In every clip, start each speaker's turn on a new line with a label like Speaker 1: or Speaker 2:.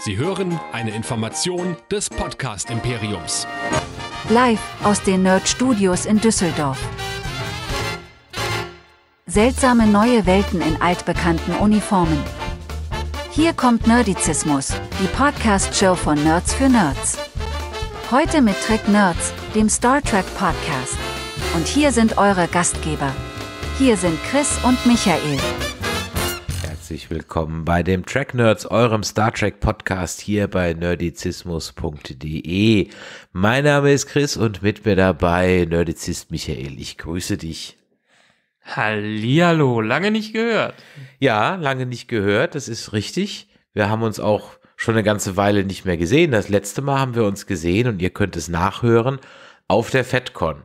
Speaker 1: Sie hören eine Information des Podcast Imperiums. Live aus den Nerd Studios in Düsseldorf. Seltsame neue Welten in altbekannten Uniformen. Hier kommt Nerdizismus, die Podcast-Show von Nerds für Nerds. Heute mit Trick Nerds, dem Star Trek Podcast. Und hier sind eure Gastgeber. Hier sind Chris und Michael
Speaker 2: herzlich willkommen bei dem Track Nerds, eurem Star Trek Podcast hier bei nerdizismus.de. Mein Name ist Chris und mit mir dabei Nerdizist Michael. Ich grüße dich. Hallihallo, lange nicht gehört. Ja, lange nicht gehört, das ist richtig. Wir haben uns auch schon eine ganze Weile nicht mehr gesehen. Das letzte Mal haben wir uns gesehen und ihr könnt es nachhören auf der FedCon.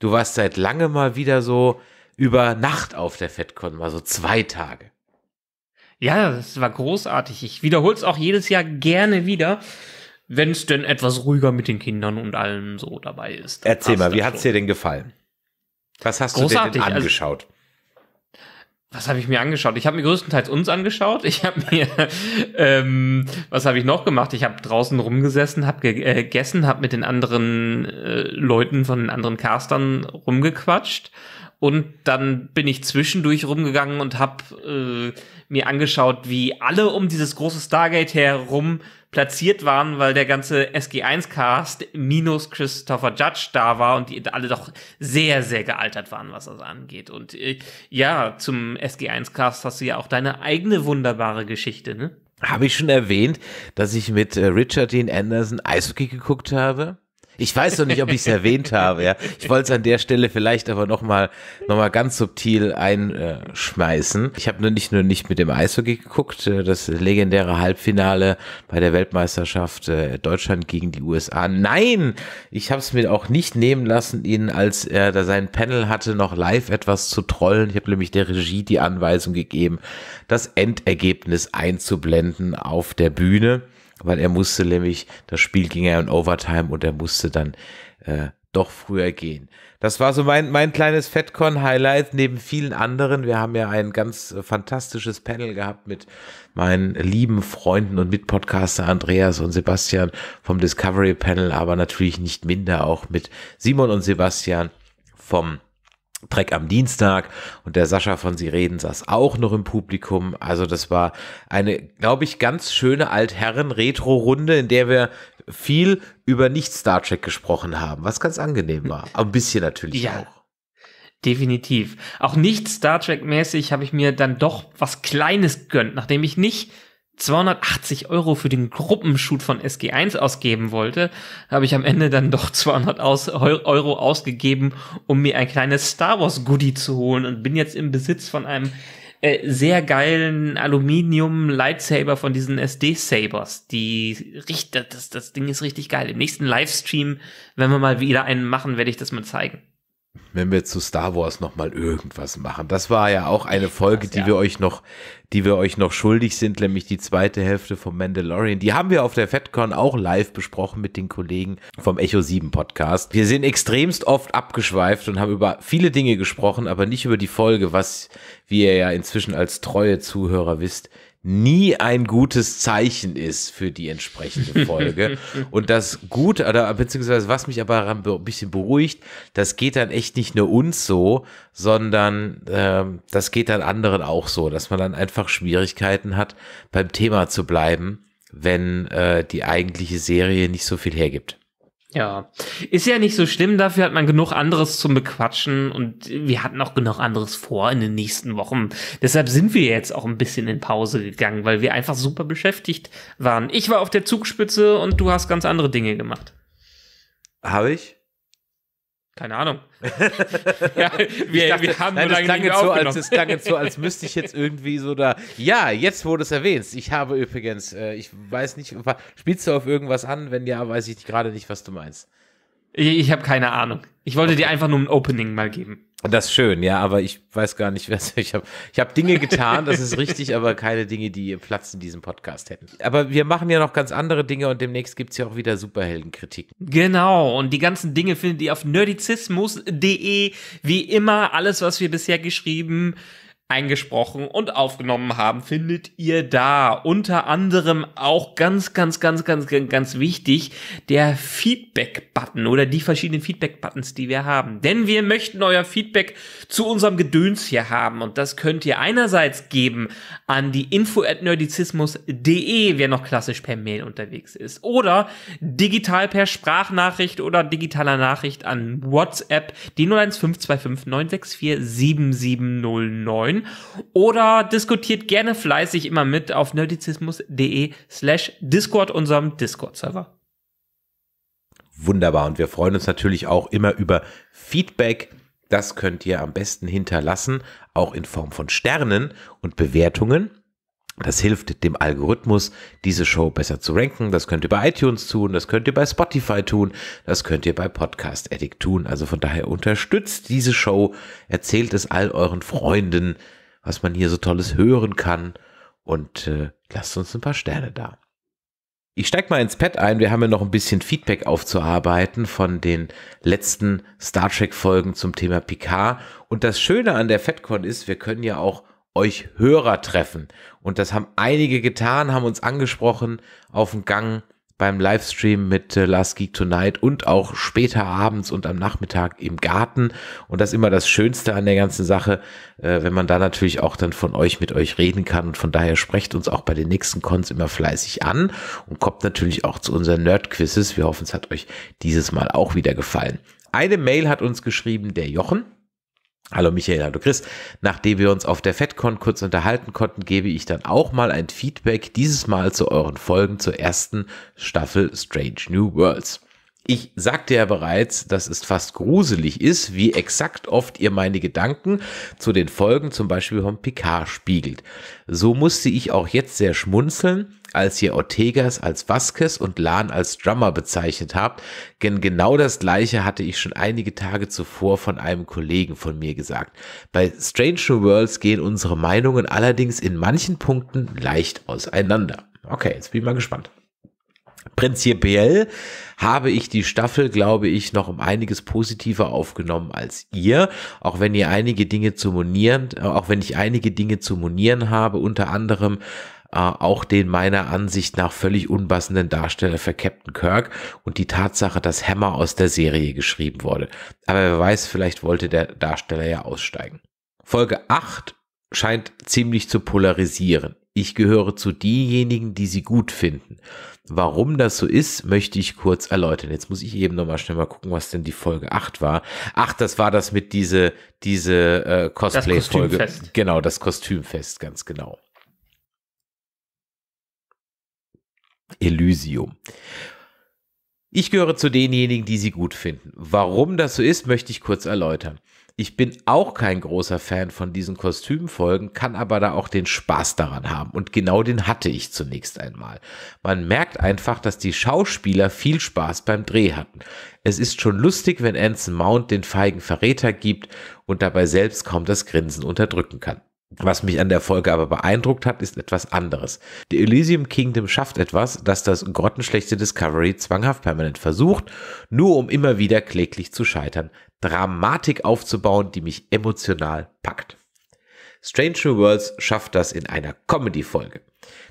Speaker 2: Du warst seit langem mal wieder so über Nacht auf der FedCon, mal so zwei Tage.
Speaker 1: Ja, das war großartig. Ich wiederhole es auch jedes Jahr gerne wieder, wenn es denn etwas ruhiger mit den Kindern und allem so dabei ist. Erzähl mal, wie hat's dir
Speaker 2: denn gefallen? Was hast großartig, du dir denn also angeschaut? Also,
Speaker 1: was habe ich mir angeschaut? Ich habe mir größtenteils uns angeschaut. Ich habe mir, ähm, was habe ich noch gemacht? Ich habe draußen rumgesessen, habe äh, gegessen, habe mit den anderen äh, Leuten von den anderen Castern rumgequatscht und dann bin ich zwischendurch rumgegangen und habe äh, mir angeschaut, wie alle um dieses große Stargate herum platziert waren, weil der ganze SG1-Cast minus Christopher Judge da war und die alle doch sehr, sehr gealtert waren, was das angeht. Und äh, ja, zum SG1-Cast hast du ja auch deine eigene wunderbare Geschichte, ne?
Speaker 2: Habe ich schon erwähnt, dass ich mit äh, Richard Dean Anderson Eishockey geguckt habe? Ich weiß noch nicht, ob ich es erwähnt habe. Ja. Ich wollte es an der Stelle vielleicht aber nochmal noch mal ganz subtil einschmeißen. Ich habe nur nicht nur nicht mit dem Eishockey geguckt, das legendäre Halbfinale bei der Weltmeisterschaft äh, Deutschland gegen die USA. Nein, ich habe es mir auch nicht nehmen lassen, ihn, als er da sein Panel hatte, noch live etwas zu trollen. Ich habe nämlich der Regie die Anweisung gegeben, das Endergebnis einzublenden auf der Bühne weil er musste nämlich, das Spiel ging ja in Overtime und er musste dann äh, doch früher gehen. Das war so mein, mein kleines FedCon-Highlight neben vielen anderen. Wir haben ja ein ganz äh, fantastisches Panel gehabt mit meinen lieben Freunden und Mitpodcaster Andreas und Sebastian vom Discovery Panel, aber natürlich nicht minder auch mit Simon und Sebastian vom Trek am Dienstag und der Sascha von Sie reden saß auch noch im Publikum. Also das war eine, glaube ich, ganz schöne Altherren-Retro-Runde, in der wir viel über Nicht-Star Trek gesprochen haben, was ganz angenehm war. Ein bisschen natürlich ja.
Speaker 1: auch. Definitiv. Auch nicht Star Trek-mäßig habe ich mir dann doch was Kleines gönnt, nachdem ich nicht 280 Euro für den Gruppenshoot von SG1 ausgeben wollte, habe ich am Ende dann doch 200 aus, Euro ausgegeben, um mir ein kleines Star Wars Goodie zu holen und bin jetzt im Besitz von einem äh, sehr geilen Aluminium Lightsaber von diesen SD Sabers. Die richtig, das, das Ding ist richtig geil. Im nächsten Livestream, wenn wir mal wieder einen machen, werde ich das mal zeigen
Speaker 2: wenn wir zu Star Wars noch mal irgendwas machen. Das war ja auch eine Folge, die wir euch noch, die wir euch noch schuldig sind, nämlich die zweite Hälfte vom Mandalorian. Die haben wir auf der FedCon auch live besprochen mit den Kollegen vom Echo 7 Podcast. Wir sind extremst oft abgeschweift und haben über viele Dinge gesprochen, aber nicht über die Folge, was, wie ihr ja inzwischen als treue Zuhörer wisst, nie ein gutes Zeichen ist für die entsprechende Folge. und das gut, oder beziehungsweise was mich aber ein bisschen beruhigt, das geht dann echt nicht nur uns so, sondern ähm, das geht dann anderen auch so, dass man dann einfach Schwierigkeiten hat, beim Thema zu bleiben, wenn äh, die eigentliche Serie nicht so viel hergibt.
Speaker 1: Ja, ist ja nicht so schlimm, dafür hat man genug anderes zum Bequatschen und wir hatten auch genug anderes vor in den nächsten Wochen. Deshalb sind wir jetzt auch ein bisschen in Pause gegangen, weil wir einfach super beschäftigt waren. Ich war auf der Zugspitze und du hast ganz andere Dinge gemacht. Habe ich? Keine Ahnung. ja,
Speaker 2: wir, dachte, wir haben nein, das, klang jetzt so, als, das klang jetzt so, als müsste ich jetzt irgendwie so da. Ja, jetzt wurde es erwähnt. Ich habe übrigens, äh, ich weiß nicht, spielst du auf irgendwas an? Wenn ja, weiß ich gerade nicht, was du meinst. Ich, ich habe keine Ahnung. Ich wollte okay. dir einfach nur ein Opening mal geben. Das ist schön, ja, aber ich weiß gar nicht, was ich habe. Ich habe Dinge getan, das ist richtig, aber keine Dinge, die Platz in diesem Podcast hätten. Aber wir machen ja
Speaker 1: noch ganz andere Dinge und demnächst gibt es ja auch wieder Superheldenkritiken. Genau, und die ganzen Dinge findet ihr auf nerdizismus.de. Wie immer, alles, was wir bisher geschrieben haben eingesprochen und aufgenommen haben, findet ihr da. Unter anderem auch ganz, ganz, ganz, ganz, ganz, ganz wichtig, der Feedback-Button oder die verschiedenen Feedback-Buttons, die wir haben. Denn wir möchten euer Feedback zu unserem Gedöns hier haben. Und das könnt ihr einerseits geben an die info at nerdizismus.de, wer noch klassisch per Mail unterwegs ist. Oder digital per Sprachnachricht oder digitaler Nachricht an WhatsApp, die 01525 964 7709 oder diskutiert gerne fleißig immer mit auf nerdizismus.de slash Discord, unserem Discord-Server.
Speaker 2: Wunderbar und wir freuen uns natürlich auch immer über Feedback. Das könnt ihr am besten hinterlassen, auch in Form von Sternen und Bewertungen. Das hilft dem Algorithmus, diese Show besser zu ranken. Das könnt ihr bei iTunes tun, das könnt ihr bei Spotify tun, das könnt ihr bei Podcast Addict tun. Also von daher unterstützt diese Show, erzählt es all euren Freunden, was man hier so Tolles hören kann und äh, lasst uns ein paar Sterne da. Ich steige mal ins Pad ein. Wir haben ja noch ein bisschen Feedback aufzuarbeiten von den letzten Star Trek Folgen zum Thema Picard. Und das Schöne an der FedCon ist, wir können ja auch euch Hörer treffen. Und das haben einige getan, haben uns angesprochen auf dem Gang beim Livestream mit äh, Last Geek Tonight und auch später abends und am Nachmittag im Garten. Und das ist immer das Schönste an der ganzen Sache, äh, wenn man da natürlich auch dann von euch mit euch reden kann. Und von daher sprecht uns auch bei den nächsten Cons immer fleißig an und kommt natürlich auch zu unseren Nerd-Quizzes. Wir hoffen, es hat euch dieses Mal auch wieder gefallen. Eine Mail hat uns geschrieben, der Jochen. Hallo Michael, hallo Chris. Nachdem wir uns auf der FedCon kurz unterhalten konnten, gebe ich dann auch mal ein Feedback, dieses Mal zu euren Folgen zur ersten Staffel Strange New Worlds. Ich sagte ja bereits, dass es fast gruselig ist, wie exakt oft ihr meine Gedanken zu den Folgen zum Beispiel vom Picard spiegelt. So musste ich auch jetzt sehr schmunzeln, als ihr Ortegas als Vasquez und Lan als Drummer bezeichnet habt, denn genau das gleiche hatte ich schon einige Tage zuvor von einem Kollegen von mir gesagt. Bei Strange New Worlds gehen unsere Meinungen allerdings in manchen Punkten leicht auseinander. Okay, jetzt bin ich mal gespannt. Prinzipiell habe ich die Staffel, glaube ich, noch um einiges positiver aufgenommen als ihr, auch wenn ihr einige Dinge zu monieren, äh, auch wenn ich einige Dinge zu monieren habe, unter anderem äh, auch den meiner Ansicht nach völlig unpassenden Darsteller für Captain Kirk und die Tatsache, dass Hammer aus der Serie geschrieben wurde. Aber wer weiß, vielleicht wollte der Darsteller ja aussteigen. Folge 8 scheint ziemlich zu polarisieren. Ich gehöre zu denjenigen, die sie gut finden. Warum das so ist, möchte ich kurz erläutern. Jetzt muss ich eben nochmal schnell mal gucken, was denn die Folge 8 war. Ach, das war das mit diese, diese äh, Cosplay-Folge. Genau, das Kostümfest, ganz genau. Elysium. Ich gehöre zu denjenigen, die sie gut finden. Warum das so ist, möchte ich kurz erläutern. Ich bin auch kein großer Fan von diesen Kostümfolgen, kann aber da auch den Spaß daran haben. Und genau den hatte ich zunächst einmal. Man merkt einfach, dass die Schauspieler viel Spaß beim Dreh hatten. Es ist schon lustig, wenn Anson Mount den feigen Verräter gibt und dabei selbst kaum das Grinsen unterdrücken kann. Was mich an der Folge aber beeindruckt hat, ist etwas anderes. Die Elysium Kingdom schafft etwas, das das grottenschlechte Discovery zwanghaft permanent versucht, nur um immer wieder kläglich zu scheitern, Dramatik aufzubauen, die mich emotional packt. Strange New Worlds schafft das in einer Comedy-Folge.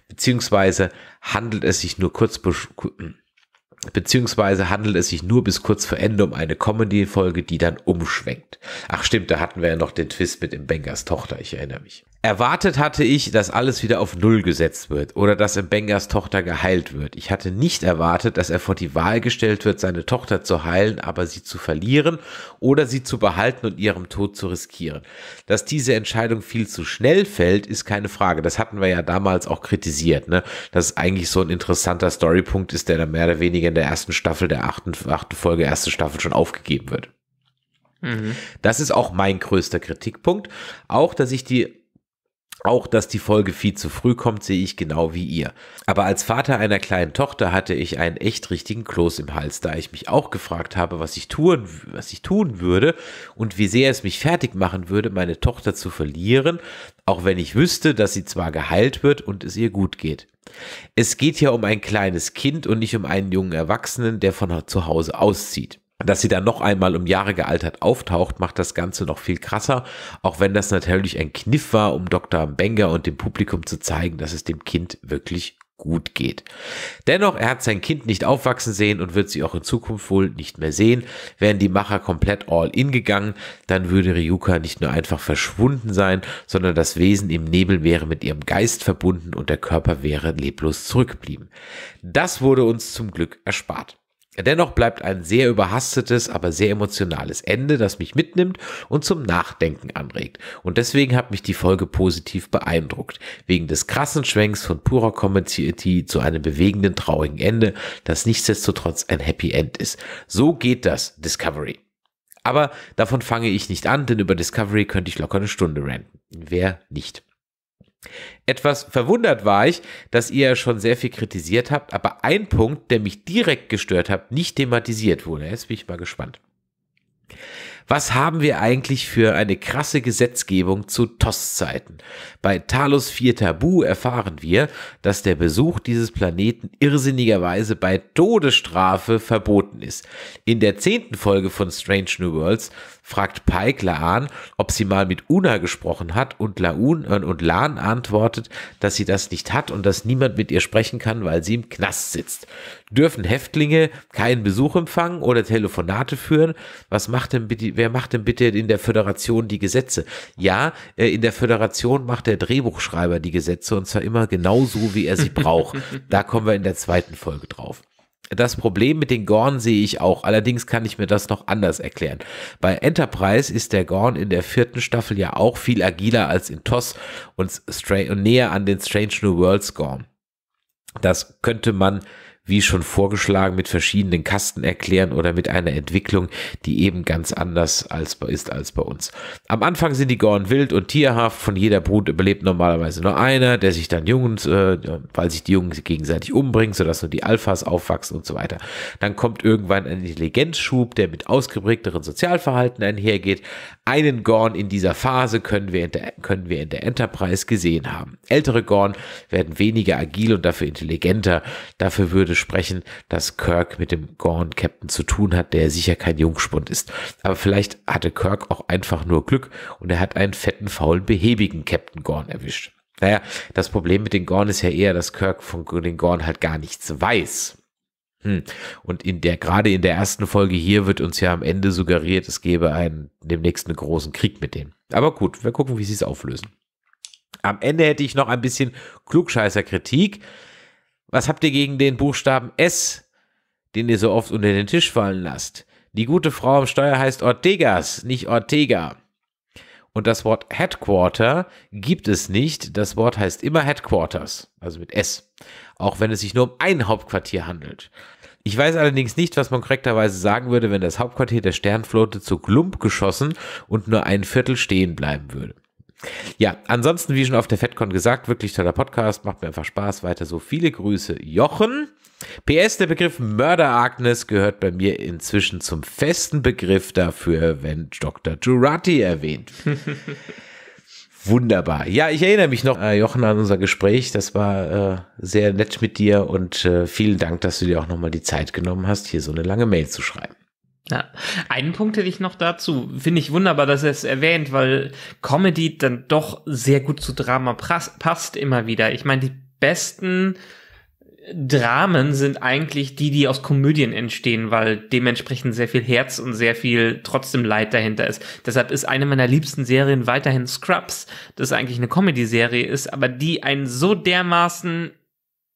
Speaker 2: Beziehungsweise handelt es sich nur kurz, hm, Beziehungsweise handelt es sich nur bis kurz vor Ende um eine Comedy-Folge, die dann umschwenkt. Ach stimmt, da hatten wir ja noch den Twist mit dem Bengers Tochter, ich erinnere mich. Erwartet hatte ich, dass alles wieder auf Null gesetzt wird oder dass Mbengas Tochter geheilt wird. Ich hatte nicht erwartet, dass er vor die Wahl gestellt wird, seine Tochter zu heilen, aber sie zu verlieren oder sie zu behalten und ihrem Tod zu riskieren. Dass diese Entscheidung viel zu schnell fällt, ist keine Frage. Das hatten wir ja damals auch kritisiert, ne? Dass eigentlich so ein interessanter Storypunkt ist, der dann mehr oder weniger in der ersten Staffel, der achten, achten Folge, erste Staffel schon aufgegeben wird. Mhm. Das ist auch mein größter Kritikpunkt. Auch, dass ich die auch, dass die Folge viel zu früh kommt, sehe ich genau wie ihr. Aber als Vater einer kleinen Tochter hatte ich einen echt richtigen Kloß im Hals, da ich mich auch gefragt habe, was ich tun, was ich tun würde und wie sehr es mich fertig machen würde, meine Tochter zu verlieren, auch wenn ich wüsste, dass sie zwar geheilt wird und es ihr gut geht. Es geht ja um ein kleines Kind und nicht um einen jungen Erwachsenen, der von zu Hause auszieht dass sie dann noch einmal um Jahre gealtert auftaucht, macht das Ganze noch viel krasser, auch wenn das natürlich ein Kniff war, um Dr. Benger und dem Publikum zu zeigen, dass es dem Kind wirklich gut geht. Dennoch, er hat sein Kind nicht aufwachsen sehen und wird sie auch in Zukunft wohl nicht mehr sehen. Wären die Macher komplett all in gegangen, dann würde Ryuka nicht nur einfach verschwunden sein, sondern das Wesen im Nebel wäre mit ihrem Geist verbunden und der Körper wäre leblos zurückgeblieben. Das wurde uns zum Glück erspart. Dennoch bleibt ein sehr überhastetes, aber sehr emotionales Ende, das mich mitnimmt und zum Nachdenken anregt. Und deswegen hat mich die Folge positiv beeindruckt. Wegen des krassen Schwenks von purer Comedy zu einem bewegenden, traurigen Ende, das nichtsdestotrotz ein Happy End ist. So geht das, Discovery. Aber davon fange ich nicht an, denn über Discovery könnte ich locker eine Stunde ranten. Wer nicht? Etwas verwundert war ich, dass ihr schon sehr viel kritisiert habt, aber ein Punkt, der mich direkt gestört hat, nicht thematisiert wurde. Jetzt bin ich mal gespannt. Was haben wir eigentlich für eine krasse Gesetzgebung zu TOS-Zeiten? Bei Talos 4 Tabu erfahren wir, dass der Besuch dieses Planeten irrsinnigerweise bei Todesstrafe verboten ist. In der zehnten Folge von Strange New Worlds fragt Pike Laan, ob sie mal mit Una gesprochen hat und, Laun, äh, und Lan antwortet, dass sie das nicht hat und dass niemand mit ihr sprechen kann, weil sie im Knast sitzt dürfen Häftlinge keinen Besuch empfangen oder Telefonate führen. Was macht denn bitte, wer macht denn bitte in der Föderation die Gesetze? Ja, äh, in der Föderation macht der Drehbuchschreiber die Gesetze und zwar immer genau so, wie er sie braucht. Da kommen wir in der zweiten Folge drauf. Das Problem mit den Gorn sehe ich auch, allerdings kann ich mir das noch anders erklären. Bei Enterprise ist der Gorn in der vierten Staffel ja auch viel agiler als in TOS und, und näher an den Strange New Worlds Gorn. Das könnte man wie schon vorgeschlagen, mit verschiedenen Kasten erklären oder mit einer Entwicklung, die eben ganz anders als, ist als bei uns. Am Anfang sind die Gorn wild und tierhaft, von jeder Brut überlebt normalerweise nur einer, der sich dann Jungs, äh, weil sich die Jungen gegenseitig umbringen, sodass nur die Alphas aufwachsen und so weiter. Dann kommt irgendwann ein Intelligenzschub, der mit ausgeprägteren Sozialverhalten einhergeht. Einen Gorn in dieser Phase können wir in der, können wir in der Enterprise gesehen haben. Ältere Gorn werden weniger agil und dafür intelligenter. Dafür würde sprechen, dass Kirk mit dem Gorn-Captain zu tun hat, der sicher kein Jungspund ist. Aber vielleicht hatte Kirk auch einfach nur Glück und er hat einen fetten, faulen, behäbigen Captain Gorn erwischt. Naja, das Problem mit den Gorn ist ja eher, dass Kirk von den Gorn halt gar nichts weiß. Hm. Und in der, gerade in der ersten Folge hier wird uns ja am Ende suggeriert, es gäbe einen, demnächst einen großen Krieg mit denen. Aber gut, wir gucken, wie sie es auflösen. Am Ende hätte ich noch ein bisschen klugscheißer Kritik. Was habt ihr gegen den Buchstaben S, den ihr so oft unter den Tisch fallen lasst? Die gute Frau am Steuer heißt Ortegas, nicht Ortega. Und das Wort Headquarter gibt es nicht. Das Wort heißt immer Headquarters, also mit S, auch wenn es sich nur um ein Hauptquartier handelt. Ich weiß allerdings nicht, was man korrekterweise sagen würde, wenn das Hauptquartier der Sternflotte zu Glump geschossen und nur ein Viertel stehen bleiben würde. Ja, ansonsten, wie schon auf der FedCon gesagt, wirklich toller Podcast, macht mir einfach Spaß, weiter so. Viele Grüße, Jochen. PS, der Begriff Mörderagnes gehört bei mir inzwischen zum festen Begriff dafür, wenn Dr. Jurati erwähnt. Wunderbar. Ja, ich erinnere mich noch, äh, Jochen, an unser Gespräch. Das war äh, sehr nett mit dir und äh, vielen Dank, dass du dir auch nochmal die Zeit genommen hast, hier so eine lange Mail zu schreiben.
Speaker 1: Ja. Einen Punkt hätte ich noch dazu. Finde ich wunderbar, dass er es erwähnt, weil Comedy dann doch sehr gut zu Drama passt immer wieder. Ich meine, die besten Dramen sind eigentlich die, die aus Komödien entstehen, weil dementsprechend sehr viel Herz und sehr viel trotzdem Leid dahinter ist. Deshalb ist eine meiner liebsten Serien weiterhin Scrubs, das eigentlich eine Comedy-Serie ist, aber die einen so dermaßen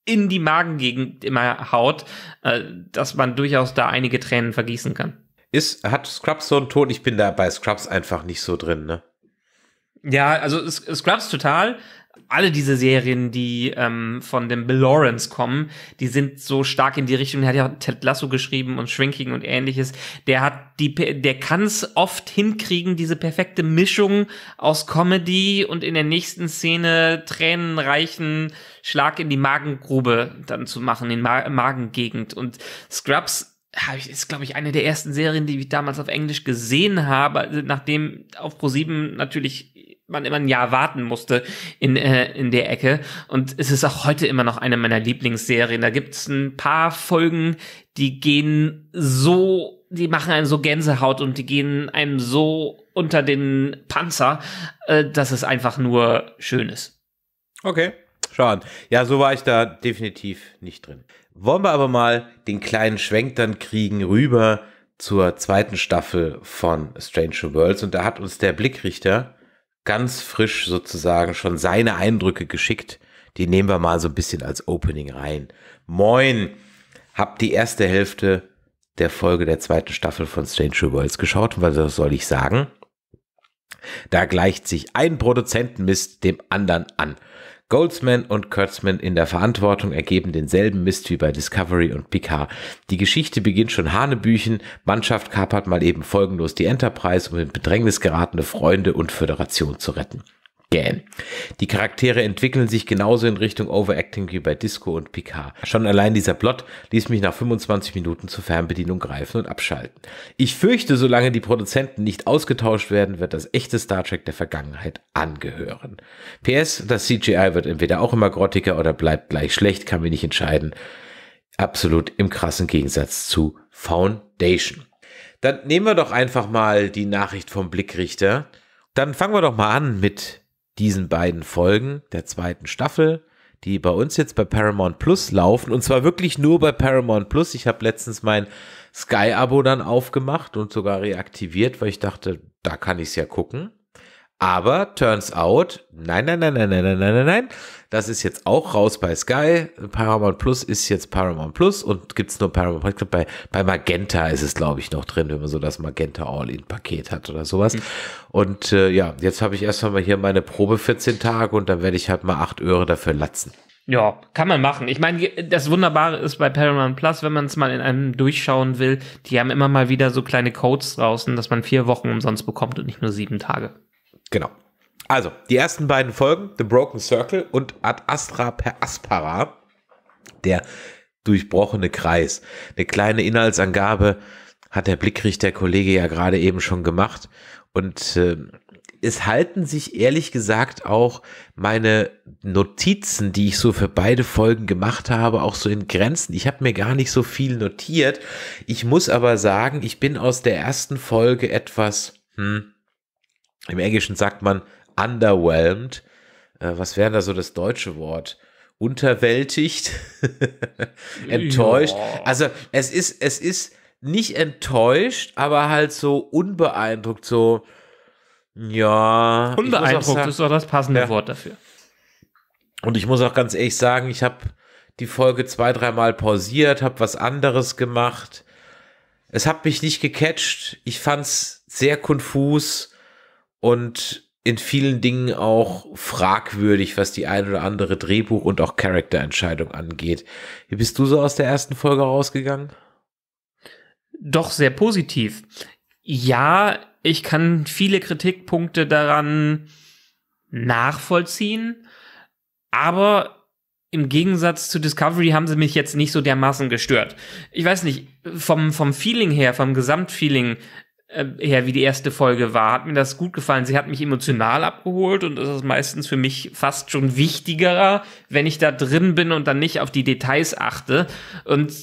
Speaker 1: in die Magengegend immer haut, äh, dass man durchaus da einige Tränen vergießen kann. Ist, hat Scrubs
Speaker 2: so einen Ton? Ich bin da bei Scrubs einfach nicht so drin, ne?
Speaker 1: Ja, also Scrubs total. Alle diese Serien, die ähm, von dem Bill Lawrence kommen, die sind so stark in die Richtung. Der hat ja Ted Lasso geschrieben und Shrinking und ähnliches. Der hat die, der kann es oft hinkriegen, diese perfekte Mischung aus Comedy und in der nächsten Szene tränenreichen Schlag in die Magengrube dann zu machen, in Ma Magengegend. Und Scrubs habe ich, ist, glaube ich, eine der ersten Serien, die ich damals auf Englisch gesehen habe, also nachdem auf Pro7 natürlich man immer ein Jahr warten musste in, äh, in der Ecke. Und es ist auch heute immer noch eine meiner Lieblingsserien. Da gibt's ein paar Folgen, die gehen so, die machen einem so Gänsehaut und die gehen einem so unter den Panzer, äh, dass es einfach nur schön ist. Okay. Schauen. Ja, so war ich da definitiv nicht drin. Wollen
Speaker 2: wir aber mal den kleinen Schwenk dann kriegen rüber zur zweiten Staffel von Stranger Worlds. Und da hat uns der Blickrichter ganz frisch sozusagen schon seine Eindrücke geschickt. Die nehmen wir mal so ein bisschen als Opening rein. Moin, hab die erste Hälfte der Folge der zweiten Staffel von Stranger Worlds geschaut. Und was soll ich sagen? Da gleicht sich ein Produzentenmist dem anderen an. Goldsman und Kurtzman in der Verantwortung ergeben denselben Mist wie bei Discovery und Picard. Die Geschichte beginnt schon Hanebüchen, Mannschaft kapert mal eben folgenlos die Enterprise, um in Bedrängnis geratene Freunde und Föderation zu retten. Gähn. Die Charaktere entwickeln sich genauso in Richtung Overacting wie bei Disco und Picard. Schon allein dieser Plot ließ mich nach 25 Minuten zur Fernbedienung greifen und abschalten. Ich fürchte, solange die Produzenten nicht ausgetauscht werden, wird das echte Star Trek der Vergangenheit angehören. PS, das CGI wird entweder auch immer grottiger oder bleibt gleich schlecht, kann mir nicht entscheiden. Absolut im krassen Gegensatz zu Foundation. Dann nehmen wir doch einfach mal die Nachricht vom Blickrichter. Dann fangen wir doch mal an mit diesen beiden Folgen der zweiten Staffel, die bei uns jetzt bei Paramount Plus laufen. Und zwar wirklich nur bei Paramount Plus. Ich habe letztens mein Sky-Abo dann aufgemacht und sogar reaktiviert, weil ich dachte, da kann ich es ja gucken. Aber turns out, nein, nein, nein, nein, nein, nein, nein, nein, das ist jetzt auch raus bei Sky. Paramount Plus ist jetzt Paramount Plus und gibt es nur Paramount. Ich glaub, bei, bei Magenta ist es, glaube ich, noch drin, wenn man so das Magenta All-In-Paket hat oder sowas. Mhm. Und äh, ja, jetzt habe ich erst mal hier meine Probe 14 Tage und dann werde ich halt mal 8 Öre dafür latzen.
Speaker 1: Ja, kann man machen. Ich meine, das Wunderbare ist bei Paramount Plus, wenn man es mal in einem durchschauen will, die haben immer mal wieder so kleine Codes draußen, dass man vier Wochen umsonst bekommt und nicht nur sieben Tage. Genau.
Speaker 2: Also, die ersten beiden Folgen, The Broken Circle und Ad Astra per Aspara, der durchbrochene Kreis. Eine kleine Inhaltsangabe hat der Blickrichter Kollege ja gerade eben schon gemacht. Und äh, es halten sich ehrlich gesagt auch meine Notizen, die ich so für beide Folgen gemacht habe, auch so in Grenzen. Ich habe mir gar nicht so viel notiert. Ich muss aber sagen, ich bin aus der ersten Folge etwas, hm, im Englischen sagt man underwhelmed. Äh, was wäre da so das deutsche Wort? Unterwältigt, enttäuscht. Ja. Also es ist, es ist nicht enttäuscht, aber halt so unbeeindruckt, so ja. Unbeeindruckt sagen, ist doch das passende ja. Wort dafür. Und ich muss auch ganz ehrlich sagen, ich habe die Folge zwei, dreimal pausiert, habe was anderes gemacht. Es hat mich nicht gecatcht. Ich fand es sehr konfus und in vielen Dingen auch fragwürdig, was die ein oder andere Drehbuch- und auch Charakterentscheidung angeht. Wie bist du so aus der
Speaker 1: ersten Folge rausgegangen? Doch sehr positiv. Ja, ich kann viele Kritikpunkte daran nachvollziehen, aber im Gegensatz zu Discovery haben sie mich jetzt nicht so dermaßen gestört. Ich weiß nicht, vom, vom Feeling her, vom Gesamtfeeling ähm, ja, wie die erste Folge war. Hat mir das gut gefallen. Sie hat mich emotional abgeholt und das ist meistens für mich fast schon wichtigerer, wenn ich da drin bin und dann nicht auf die Details achte. Und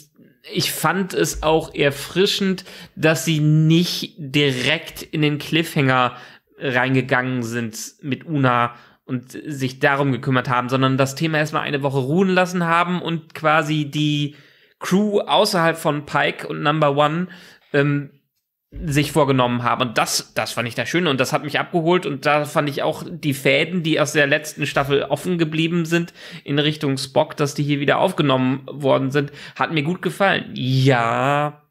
Speaker 1: ich fand es auch erfrischend, dass sie nicht direkt in den Cliffhanger reingegangen sind mit Una und sich darum gekümmert haben, sondern das Thema erstmal eine Woche ruhen lassen haben und quasi die Crew außerhalb von Pike und Number One ähm, sich vorgenommen haben. Und das, das fand ich da schön und das hat mich abgeholt und da fand ich auch die Fäden, die aus der letzten Staffel offen geblieben sind in Richtung Spock, dass die hier wieder aufgenommen worden sind, hat mir gut gefallen. Ja,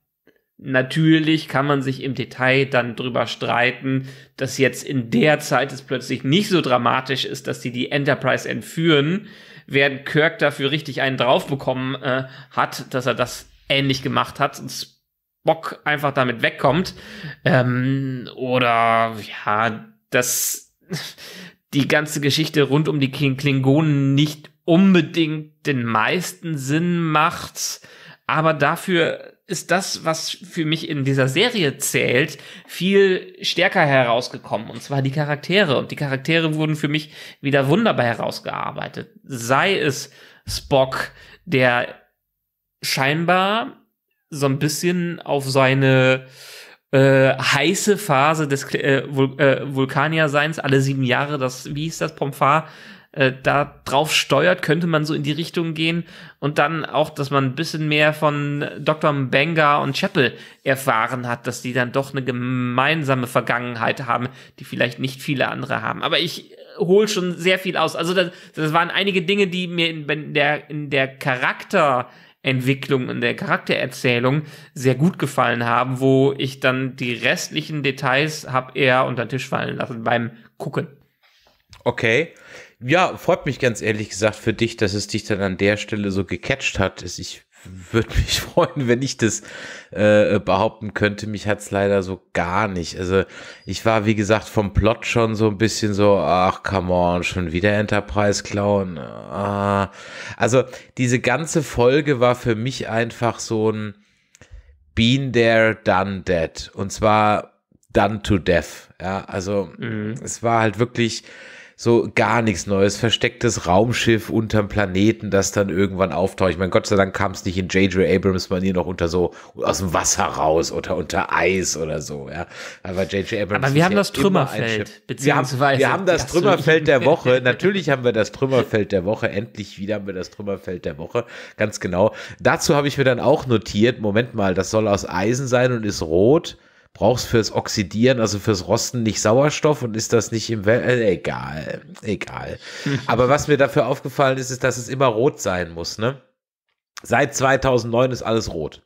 Speaker 1: natürlich kann man sich im Detail dann drüber streiten, dass jetzt in der Zeit es plötzlich nicht so dramatisch ist, dass sie die Enterprise entführen, während Kirk dafür richtig einen draufbekommen äh, hat, dass er das ähnlich gemacht hat. Und Bock einfach damit wegkommt. Ähm, oder ja, dass die ganze Geschichte rund um die Klingonen nicht unbedingt den meisten Sinn macht. Aber dafür ist das, was für mich in dieser Serie zählt, viel stärker herausgekommen. Und zwar die Charaktere. Und die Charaktere wurden für mich wieder wunderbar herausgearbeitet. Sei es Spock, der scheinbar so ein bisschen auf seine äh, heiße Phase des äh, Vul äh, Vulkanierseins, alle sieben Jahre, das, wie hieß das, Pomfar, äh, da drauf steuert, könnte man so in die Richtung gehen. Und dann auch, dass man ein bisschen mehr von Dr. Mbenga und Chapel erfahren hat, dass die dann doch eine gemeinsame Vergangenheit haben, die vielleicht nicht viele andere haben. Aber ich äh, hol schon sehr viel aus. Also das, das waren einige Dinge, die mir in, in der, in der Charakter- Entwicklung in der Charaktererzählung sehr gut gefallen haben, wo ich dann die restlichen Details habe eher unter den Tisch fallen lassen beim Gucken. Okay.
Speaker 2: Ja, freut mich ganz ehrlich gesagt für dich, dass es dich dann an der Stelle so gecatcht hat. Ich würde mich freuen, wenn ich das äh, behaupten könnte. Mich hat es leider so gar nicht. Also ich war, wie gesagt, vom Plot schon so ein bisschen so, ach, come on, schon wieder Enterprise klauen. Ah. Also diese ganze Folge war für mich einfach so ein Been there, done dead. Und zwar done to death. Ja, also mhm. es war halt wirklich so gar nichts Neues. Verstecktes Raumschiff unterm Planeten, das dann irgendwann auftaucht. Ich meine, Gott sei Dank kam es nicht in J.J. Abrams Manier noch unter so aus dem Wasser raus oder unter Eis oder so, ja. Aber J.J. Abrams. Aber wir haben ja das Trümmerfeld, beziehungsweise. Wir haben, wir haben das Trümmerfeld der Woche. Natürlich haben wir das Trümmerfeld der Woche. Endlich wieder haben wir das Trümmerfeld der Woche. Ganz genau. Dazu habe ich mir dann auch notiert, Moment mal, das soll aus Eisen sein und ist rot brauchst fürs Oxidieren, also fürs Rosten nicht Sauerstoff und ist das nicht im Wel äh, egal, egal. Aber was mir dafür aufgefallen ist, ist, dass es immer rot sein muss, ne? Seit 2009 ist alles rot.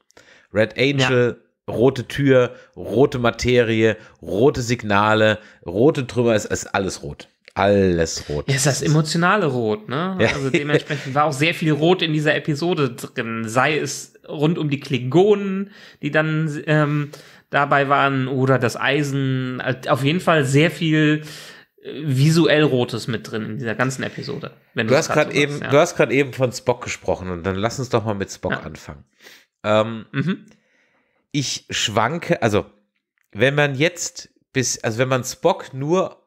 Speaker 2: Red Angel, ja. rote Tür, rote Materie, rote Signale, rote Trümmer, es ist alles rot. Alles rot.
Speaker 1: Ja, ist das emotionale Rot, ne? Ja. Also dementsprechend war auch sehr viel Rot in dieser Episode drin. Sei es rund um die Klingonen, die dann ähm, dabei waren oder das Eisen. Äh, auf jeden Fall sehr viel äh, visuell Rotes mit drin in dieser ganzen Episode. du, hast gerade eben, ja. du hast
Speaker 2: gerade eben von Spock gesprochen und dann lass uns doch mal mit Spock ja. anfangen. Ähm, mhm. Ich schwanke, also wenn man jetzt bis, also wenn man Spock nur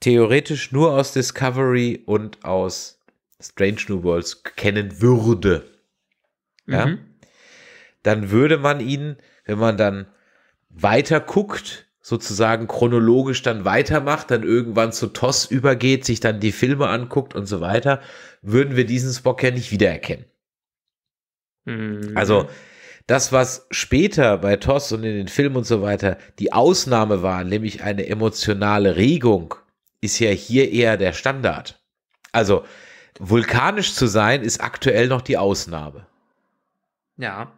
Speaker 2: theoretisch nur aus Discovery und aus Strange New Worlds kennen würde, mhm. ja, dann würde man ihn, wenn man dann weiter guckt, sozusagen chronologisch dann weitermacht, dann irgendwann zu Toss übergeht, sich dann die Filme anguckt und so weiter, würden wir diesen Spock ja nicht wiedererkennen.
Speaker 1: Mhm. Also
Speaker 2: das, was später bei Toss und in den Filmen und so weiter die Ausnahme war, nämlich eine emotionale Regung, ist ja hier eher der Standard. Also vulkanisch zu sein, ist aktuell noch die Ausnahme.
Speaker 1: Ja.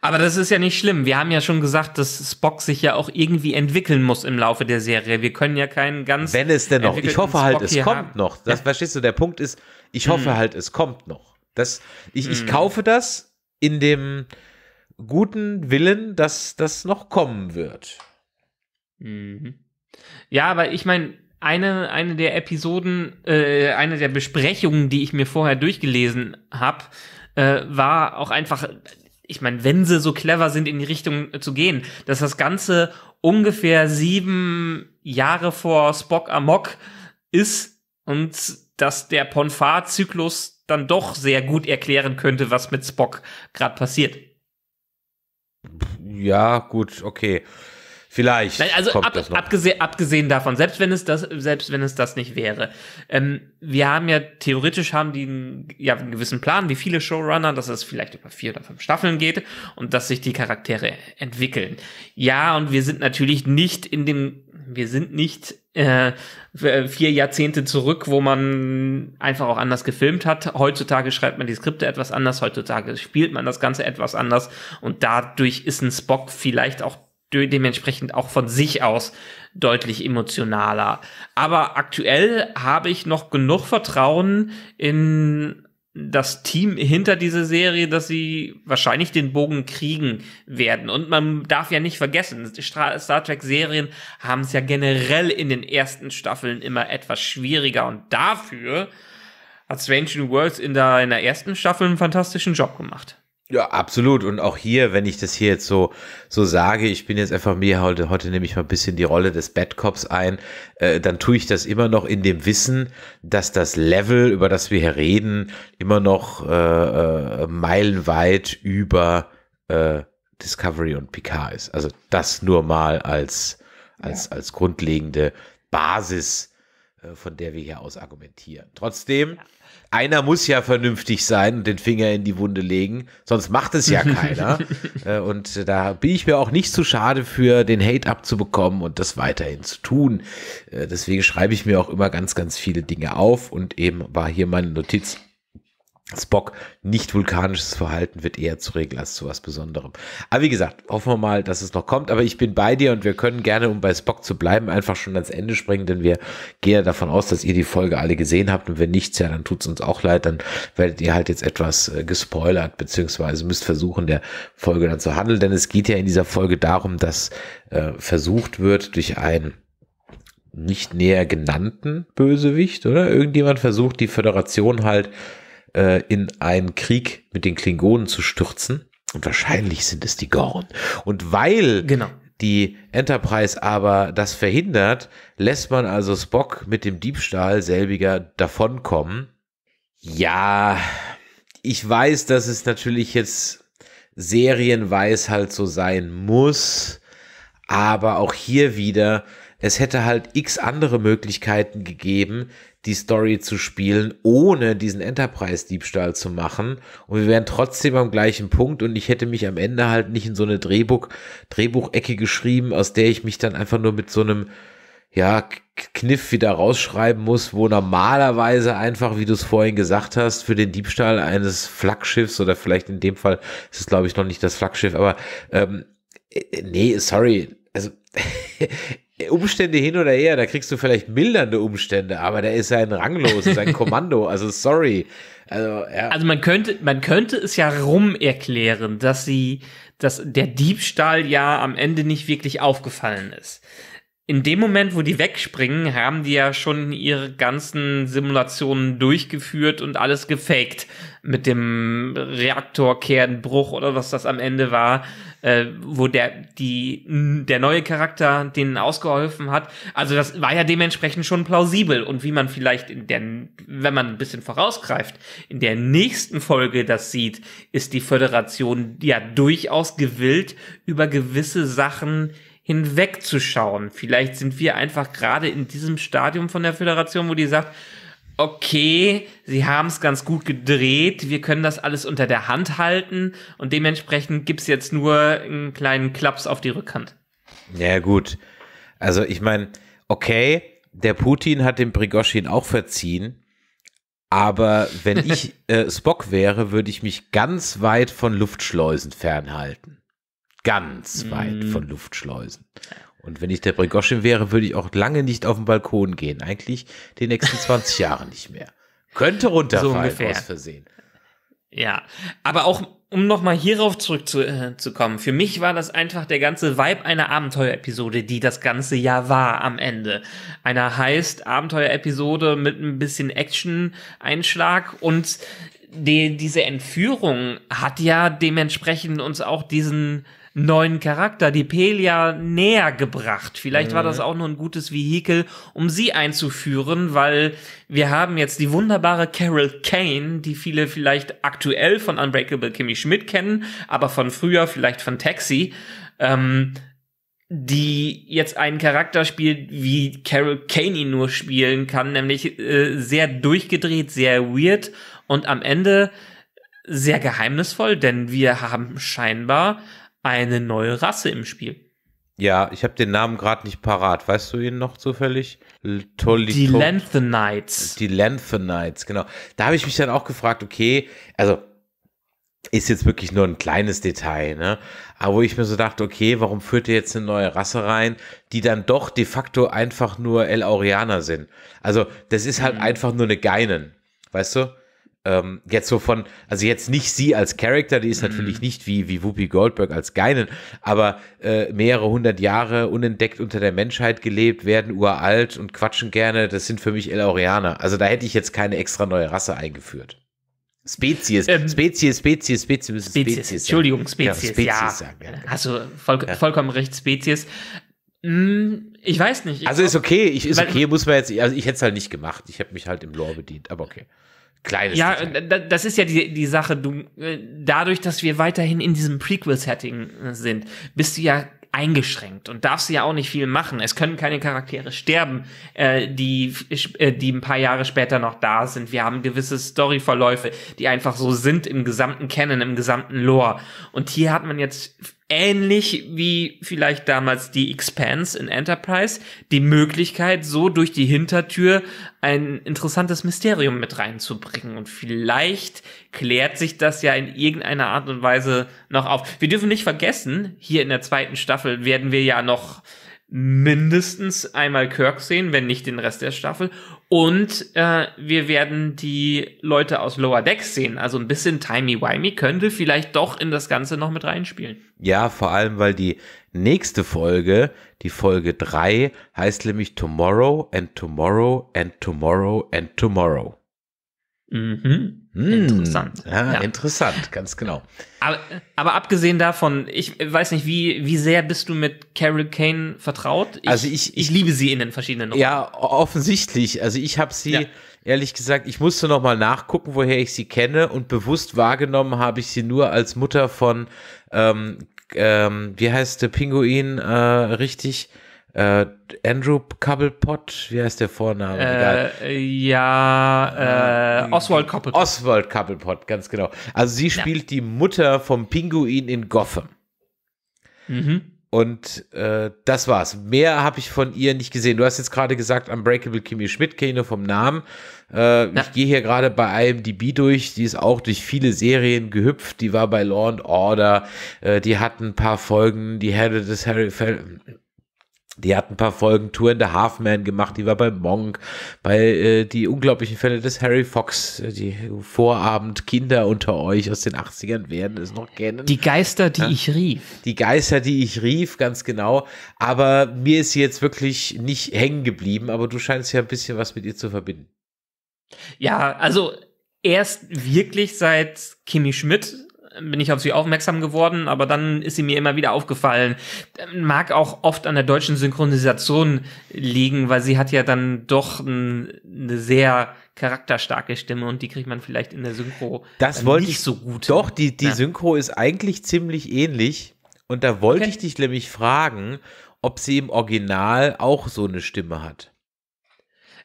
Speaker 1: Aber das ist ja nicht schlimm. Wir haben ja schon gesagt, dass Spock sich ja auch irgendwie entwickeln muss im Laufe der Serie. Wir können ja keinen ganz. Wenn es denn noch. Ich hoffe halt, Spock es kommt haben. noch. Das ja. verstehst du. Der
Speaker 2: Punkt ist, ich hoffe hm. halt, es kommt noch. Das, ich, hm. ich mhm. kaufe das in dem guten Willen, dass das noch kommen wird.
Speaker 1: Mhm. Ja, aber ich meine, eine, eine der Episoden, äh, eine der Besprechungen, die ich mir vorher durchgelesen habe, äh, war auch einfach ich meine, wenn sie so clever sind, in die Richtung äh, zu gehen, dass das Ganze ungefähr sieben Jahre vor Spock Amok ist und dass der Ponfar-Zyklus dann doch sehr gut erklären könnte, was mit Spock gerade passiert. Ja, gut,
Speaker 2: okay. Vielleicht. Nein, also ab, abgesehen,
Speaker 1: abgesehen, davon, selbst wenn es das, selbst wenn es das nicht wäre. Ähm, wir haben ja theoretisch haben die einen, ja einen gewissen Plan, wie viele Showrunner, dass es vielleicht über vier oder fünf Staffeln geht und dass sich die Charaktere entwickeln. Ja, und wir sind natürlich nicht in dem, wir sind nicht äh, vier Jahrzehnte zurück, wo man einfach auch anders gefilmt hat. Heutzutage schreibt man die Skripte etwas anders, heutzutage spielt man das Ganze etwas anders und dadurch ist ein Spock vielleicht auch dementsprechend auch von sich aus deutlich emotionaler. Aber aktuell habe ich noch genug Vertrauen in das Team hinter dieser Serie, dass sie wahrscheinlich den Bogen kriegen werden. Und man darf ja nicht vergessen, Star Trek-Serien haben es ja generell in den ersten Staffeln immer etwas schwieriger. Und dafür hat Strange New Worlds in der, in der ersten Staffel einen fantastischen Job gemacht. Ja, absolut.
Speaker 2: Und auch hier, wenn ich das hier jetzt so, so sage, ich bin jetzt einfach mir heute, heute nehme ich mal ein bisschen die Rolle des Bad Cops ein, äh, dann tue ich das immer noch in dem Wissen, dass das Level, über das wir hier reden, immer noch äh, äh, meilenweit über äh, Discovery und Picard ist. Also das nur mal als, als, ja. als grundlegende Basis, äh, von der wir hier aus argumentieren. Trotzdem, ja einer muss ja vernünftig sein und den Finger in die Wunde legen, sonst macht es ja keiner. Äh, und da bin ich mir auch nicht zu schade für, den Hate abzubekommen und das weiterhin zu tun. Äh, deswegen schreibe ich mir auch immer ganz, ganz viele Dinge auf und eben war hier meine Notiz Spock, nicht vulkanisches Verhalten wird eher zur Regel als zu was Besonderem. Aber wie gesagt, hoffen wir mal, dass es noch kommt. Aber ich bin bei dir und wir können gerne, um bei Spock zu bleiben, einfach schon ans Ende springen, denn wir gehen ja davon aus, dass ihr die Folge alle gesehen habt. Und wenn nichts, ja, dann tut's uns auch leid. Dann werdet ihr halt jetzt etwas äh, gespoilert, beziehungsweise müsst versuchen, der Folge dann zu handeln. Denn es geht ja in dieser Folge darum, dass äh, versucht wird, durch ein nicht näher genannten Bösewicht oder irgendjemand versucht, die Föderation halt äh, in einen Krieg mit den Klingonen zu stürzen. Und wahrscheinlich sind es die Gorn. Und weil genau. die Enterprise aber das verhindert, lässt man also Spock mit dem Diebstahl selbiger davonkommen. Ja, ich weiß, dass es natürlich jetzt serienweis halt so sein muss, aber auch hier wieder, es hätte halt x andere Möglichkeiten gegeben, die Story zu spielen, ohne diesen Enterprise-Diebstahl zu machen. Und wir wären trotzdem am gleichen Punkt und ich hätte mich am Ende halt nicht in so eine Drehbuch, Drehbuchecke geschrieben, aus der ich mich dann einfach nur mit so einem ja, Kniff wieder rausschreiben muss, wo normalerweise einfach, wie du es vorhin gesagt hast, für den Diebstahl eines Flaggschiffs oder vielleicht in dem Fall ist es, glaube ich, noch nicht das Flaggschiff, aber ähm, äh, nee, sorry, also Umstände hin oder her, da kriegst du vielleicht mildernde Umstände, aber da ist ja ein Ranglos, ist ein Kommando,
Speaker 1: also sorry. Also, ja. also man könnte, man könnte es ja rum erklären, dass sie, dass der Diebstahl ja am Ende nicht wirklich aufgefallen ist. In dem Moment, wo die wegspringen, haben die ja schon ihre ganzen Simulationen durchgeführt und alles gefaked mit dem Reaktorkernbruch oder was das am Ende war, äh, wo der die der neue Charakter denen ausgeholfen hat. Also das war ja dementsprechend schon plausibel und wie man vielleicht in der wenn man ein bisschen vorausgreift, in der nächsten Folge das sieht, ist die Föderation ja durchaus gewillt über gewisse Sachen hinwegzuschauen. Vielleicht sind wir einfach gerade in diesem Stadium von der Föderation, wo die sagt, okay, sie haben es ganz gut gedreht, wir können das alles unter der Hand halten und dementsprechend gibt es jetzt nur einen kleinen Klaps auf die Rückhand.
Speaker 2: Ja, gut. Also ich meine, okay, der Putin hat dem Prigoshin auch verziehen, aber wenn ich äh, Spock wäre, würde ich mich ganz weit von Luftschleusen fernhalten. Ganz weit mm. von Luftschleusen. Und wenn ich der Brigoschin wäre, würde ich auch lange nicht auf den Balkon gehen. Eigentlich die nächsten 20 Jahre nicht mehr. Könnte runterfallen so ungefähr. aus
Speaker 1: Versehen. Ja, aber auch um nochmal hierauf zurückzukommen, äh, für mich war das einfach der ganze Vibe einer Abenteuerepisode, die das ganze Jahr war am Ende. Einer heißt Abenteuerepisode mit ein bisschen Action-Einschlag und die, diese Entführung hat ja dementsprechend uns auch diesen neuen Charakter, die Pelia, näher gebracht. Vielleicht mhm. war das auch nur ein gutes Vehikel, um sie einzuführen, weil wir haben jetzt die wunderbare Carol Kane, die viele vielleicht aktuell von Unbreakable Kimmy Schmidt kennen, aber von früher vielleicht von Taxi. Ähm, die jetzt einen Charakter spielt, wie Carol Kane ihn nur spielen kann, nämlich äh, sehr durchgedreht, sehr weird und am Ende sehr geheimnisvoll, denn wir haben scheinbar eine neue Rasse im Spiel.
Speaker 2: Ja, ich habe den Namen gerade nicht parat. Weißt du ihn noch zufällig? Tolito die Lanthanites. Die Lanthanites, genau. Da habe ich mich dann auch gefragt, okay, also ist jetzt wirklich nur ein kleines Detail, ne? Aber wo ich mir so dachte, okay, warum führt ihr jetzt eine neue Rasse rein, die dann doch de facto einfach nur El Aureaner sind? Also, das ist halt mhm. einfach nur eine Geinen, weißt du? ähm, jetzt so von, also jetzt nicht sie als Charakter, die ist mhm. natürlich nicht wie, wie Whoopi Goldberg als Geinen, aber äh, mehrere hundert Jahre unentdeckt unter der Menschheit gelebt, werden uralt und quatschen gerne, das sind für mich Elorianer. Also da hätte ich jetzt keine extra neue Rasse eingeführt. Spezies, ähm, Spezies, Spezies, Spezies, müssen Spezies, Spezies Entschuldigung, Spezies, ja. Spezies ja. Sagen, ja. Genau.
Speaker 1: Hast du voll, ja. vollkommen recht, Spezies. Hm, ich weiß nicht. Ich also ist okay, ich, ist okay,
Speaker 2: muss man jetzt, also ich hätte es halt nicht gemacht. Ich habe mich halt im Lore bedient, aber okay. Kleines ja,
Speaker 1: Detail. das ist ja die, die Sache. Du, äh, dadurch, dass wir weiterhin in diesem Prequel-Setting äh, sind, bist du ja eingeschränkt und darfst ja auch nicht viel machen. Es können keine Charaktere sterben, äh, die, äh, die ein paar Jahre später noch da sind. Wir haben gewisse Storyverläufe, die einfach so sind im gesamten Canon, im gesamten Lore. Und hier hat man jetzt ähnlich wie vielleicht damals die Expanse in Enterprise, die Möglichkeit, so durch die Hintertür ein interessantes Mysterium mit reinzubringen. Und vielleicht klärt sich das ja in irgendeiner Art und Weise noch auf. Wir dürfen nicht vergessen, hier in der zweiten Staffel werden wir ja noch mindestens einmal Kirk sehen, wenn nicht den Rest der Staffel. Und äh, wir werden die Leute aus Lower Decks sehen. Also ein bisschen timey-wimey könnte vielleicht doch in das Ganze noch mit reinspielen.
Speaker 2: Ja, vor allem, weil die nächste Folge, die Folge drei, heißt nämlich Tomorrow and Tomorrow and Tomorrow and Tomorrow. Mhm. Hm. Interessant. Ja, ja, Interessant, ganz
Speaker 1: genau. Aber, aber abgesehen davon, ich weiß nicht, wie, wie sehr bist du mit Carol Kane vertraut? Ich, also ich, ich, liebe sie in den verschiedenen Rollen. Ja,
Speaker 2: offensichtlich. Also
Speaker 1: ich habe sie, ja. ehrlich gesagt, ich musste
Speaker 2: noch mal nachgucken, woher ich sie kenne und bewusst wahrgenommen habe ich sie nur als Mutter von, ähm, ähm, wie heißt der Pinguin äh, richtig? Äh, Andrew Cobblepot, wie heißt der Vorname?
Speaker 1: Äh, ja,
Speaker 2: äh, Oswald Cobblepot. Oswald Cobblepot, ganz genau. Also sie spielt ja. die Mutter vom Pinguin in Gotham. Mhm. Und äh, das war's. Mehr habe ich von ihr nicht gesehen. Du hast jetzt gerade gesagt, Unbreakable Kimmy Schmidt kenne vom Namen. Äh, ja. Ich gehe hier gerade bei IMDb durch. Die ist auch durch viele Serien gehüpft. Die war bei Law and Order. Äh, die hat ein paar Folgen. Die Herde des Harry. Fel die hat ein paar Folgen Tour in the Halfman gemacht, die war bei Monk, bei äh, die unglaublichen Fälle des Harry Fox, äh, die Vorabend Kinder unter euch aus den 80ern werden es noch kennen. Die Geister, die ja. ich rief. Die Geister, die ich rief, ganz genau. Aber mir ist sie jetzt wirklich nicht hängen geblieben, aber du scheinst ja ein bisschen was mit ihr zu verbinden.
Speaker 1: Ja, also erst wirklich seit Kimi Schmidt bin ich auf sie aufmerksam geworden, aber dann ist sie mir immer wieder aufgefallen. Mag auch oft an der deutschen Synchronisation liegen, weil sie hat ja dann doch eine sehr charakterstarke Stimme und die kriegt man vielleicht in der Synchro das äh, wollte nicht ich, so gut. Doch, die, die ja.
Speaker 2: Synchro ist eigentlich ziemlich ähnlich. Und da wollte okay. ich dich nämlich fragen, ob sie im Original auch so eine Stimme hat.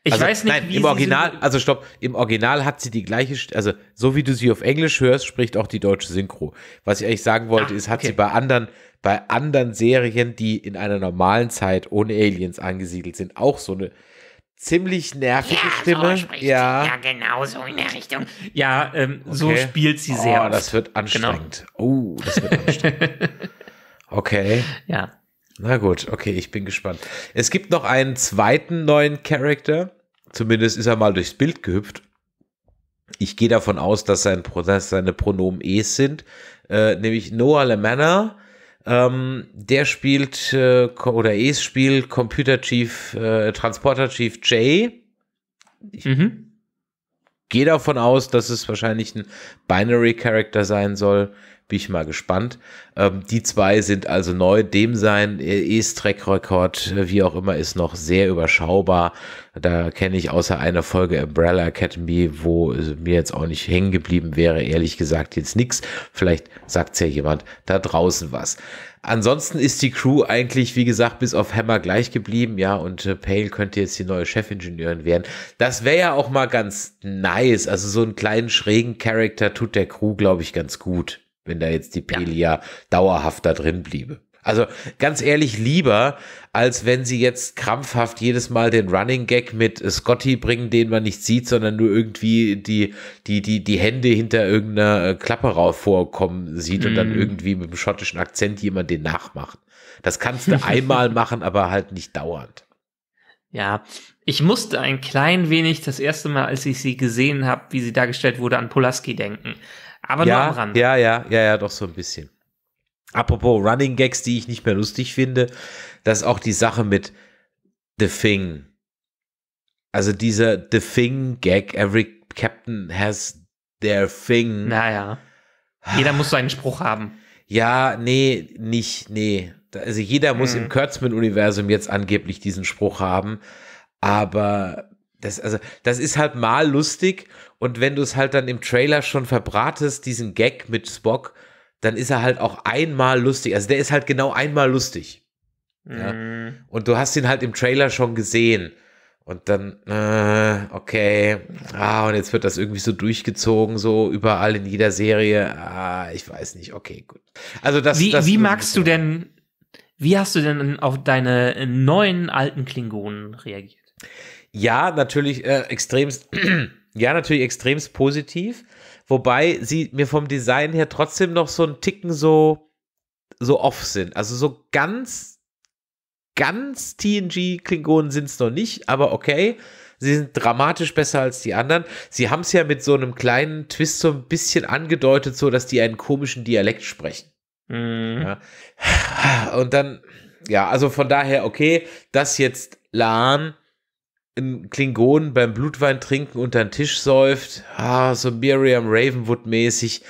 Speaker 2: Ich also, weiß nicht, nein, wie im Original, also stopp, im Original hat sie die gleiche, also so wie du sie auf Englisch hörst, spricht auch die deutsche Synchro. Was ich eigentlich sagen wollte, ah, ist, hat okay. sie bei anderen, bei anderen Serien, die in einer normalen Zeit ohne Aliens angesiedelt sind, auch so eine ziemlich nervige ja, Stimme. So ja. ja,
Speaker 1: genau so in der Richtung. Ja, ähm, okay. so spielt sie sehr. Oh, oft. das wird genau. anstrengend. Genau.
Speaker 2: Oh, das wird
Speaker 1: anstrengend. Okay. Ja.
Speaker 2: Na gut, okay, ich bin gespannt. Es gibt noch einen zweiten neuen Charakter. Zumindest ist er mal durchs Bild gehüpft. Ich gehe davon aus, dass, sein, dass seine Pronomen es sind, äh, nämlich Noah LeManna. Ähm, der spielt äh, oder es spielt Computer Chief, äh, Transporter Chief Jay.
Speaker 1: Ich mhm.
Speaker 2: gehe davon aus, dass es wahrscheinlich ein Binary Character sein soll. Bin ich mal gespannt. Ähm, die zwei sind also neu. Dem sein E-Streck-Rekord, äh, äh, wie auch immer, ist noch sehr überschaubar. Da kenne ich außer einer Folge Umbrella Academy, wo äh, mir jetzt auch nicht hängen geblieben wäre, ehrlich gesagt, jetzt nichts. Vielleicht sagt es ja jemand da draußen was. Ansonsten ist die Crew eigentlich, wie gesagt, bis auf Hammer gleich geblieben, ja, und Pale könnte jetzt die neue Chefingenieurin werden. Das wäre ja auch mal ganz nice. Also so einen kleinen schrägen Charakter tut der Crew, glaube ich, ganz gut wenn da jetzt die Pelia ja. dauerhaft da drin bliebe. Also ganz ehrlich, lieber, als wenn sie jetzt krampfhaft jedes Mal den Running Gag mit Scotty bringen, den man nicht sieht, sondern nur irgendwie die, die, die, die Hände hinter irgendeiner äh, Klappe rauf vorkommen sieht mm. und dann mhm. irgendwie mit dem schottischen Akzent jemand den nachmacht. Das kannst du einmal machen, aber halt nicht dauernd.
Speaker 1: Ja, ich musste ein klein wenig das erste Mal, als ich sie gesehen habe, wie sie dargestellt wurde, an Pulaski denken. Aber ja, nur am Rand.
Speaker 2: Ja, ja, ja, ja, doch so ein bisschen. Apropos Running Gags, die ich nicht mehr lustig finde, das ist auch die Sache mit The Thing. Also dieser The Thing Gag, every Captain has their thing. Naja.
Speaker 1: Jeder muss seinen Spruch haben.
Speaker 2: Ja, nee, nicht, nee. Also jeder muss mhm. im Kurtzman-Universum jetzt angeblich diesen Spruch haben. Aber das, also, das ist halt mal lustig und wenn du es halt dann im Trailer schon verbratest, diesen Gag mit Spock, dann ist er halt auch einmal lustig. Also der ist halt genau einmal lustig. Mhm. Ja? Und du hast ihn halt im Trailer schon gesehen. Und dann, äh, okay, ah, und jetzt wird das irgendwie so durchgezogen, so überall in jeder Serie. Ah, ich weiß nicht, okay, gut. Also das. Wie, das wie magst
Speaker 1: du denn, wie hast du denn auf deine neuen alten Klingonen reagiert? Ja, natürlich äh, extremst ja, natürlich extrem
Speaker 2: positiv. Wobei sie mir vom Design her trotzdem noch so einen Ticken so, so off sind. Also so ganz, ganz TNG-Klingonen sind es noch nicht, aber okay. Sie sind dramatisch besser als die anderen. Sie haben es ja mit so einem kleinen Twist so ein bisschen angedeutet, so dass die einen komischen Dialekt sprechen. Mhm. Ja. Und dann, ja, also von daher, okay, das jetzt Lahn ein Klingon beim Blutwein trinken unter den Tisch säuft, ah, so Miriam Ravenwood mäßig,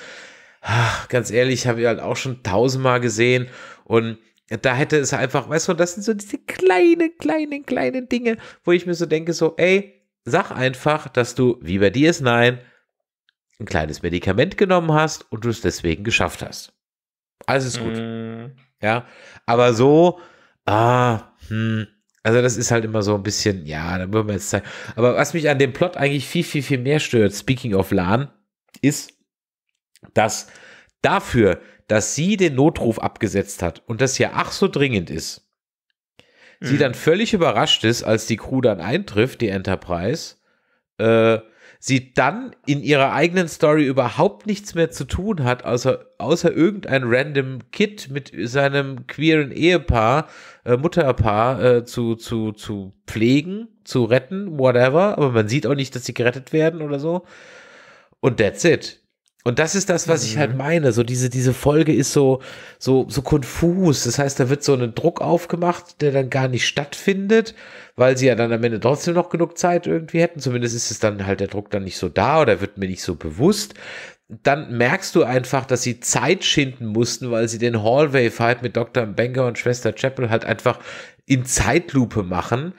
Speaker 2: ah, ganz ehrlich, habe ich halt auch schon tausendmal gesehen und da hätte es einfach, weißt du, das sind so diese kleinen, kleinen, kleinen Dinge, wo ich mir so denke, so, ey, sag einfach, dass du, wie bei dir ist nein, ein kleines Medikament genommen hast und du es deswegen geschafft hast. Alles ist gut. Mm. Ja, aber so, ah, hm, also das ist halt immer so ein bisschen, ja, da würden wir jetzt zeigen. Aber was mich an dem Plot eigentlich viel, viel, viel mehr stört, speaking of LAN, ist, dass dafür, dass sie den Notruf abgesetzt hat und das ja ach so dringend ist, mhm. sie dann völlig überrascht ist, als die Crew dann eintrifft, die Enterprise, äh, sie dann in ihrer eigenen Story überhaupt nichts mehr zu tun hat, außer, außer irgendein random Kid mit seinem queeren Ehepaar, äh, Mutterpaar äh, zu, zu, zu pflegen, zu retten, whatever. Aber man sieht auch nicht, dass sie gerettet werden oder so. Und that's it. Und das ist das, was ich halt mhm. meine. So diese, diese Folge ist so, so, so konfus. Das heißt, da wird so ein Druck aufgemacht, der dann gar nicht stattfindet, weil sie ja dann am Ende trotzdem noch genug Zeit irgendwie hätten. Zumindest ist es dann halt der Druck dann nicht so da oder wird mir nicht so bewusst. Dann merkst du einfach, dass sie Zeit schinden mussten, weil sie den Hallway-Fight mit Dr. Banger und Schwester Chapel halt einfach in Zeitlupe machen,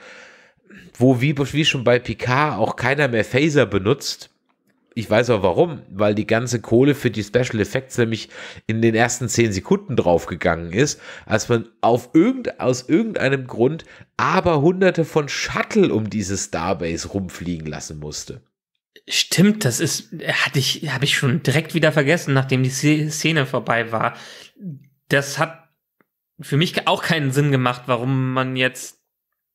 Speaker 2: wo wie, wie schon bei Picard auch keiner mehr Phaser benutzt ich weiß auch warum, weil die ganze Kohle für die Special Effects nämlich in den ersten zehn Sekunden draufgegangen ist, als man auf irgend, aus irgendeinem Grund aber hunderte von Shuttle um diese Starbase rumfliegen lassen musste.
Speaker 1: Stimmt, das ist, hatte ich, habe ich schon direkt wieder vergessen, nachdem die Szene vorbei war. Das hat für mich auch keinen Sinn gemacht, warum man jetzt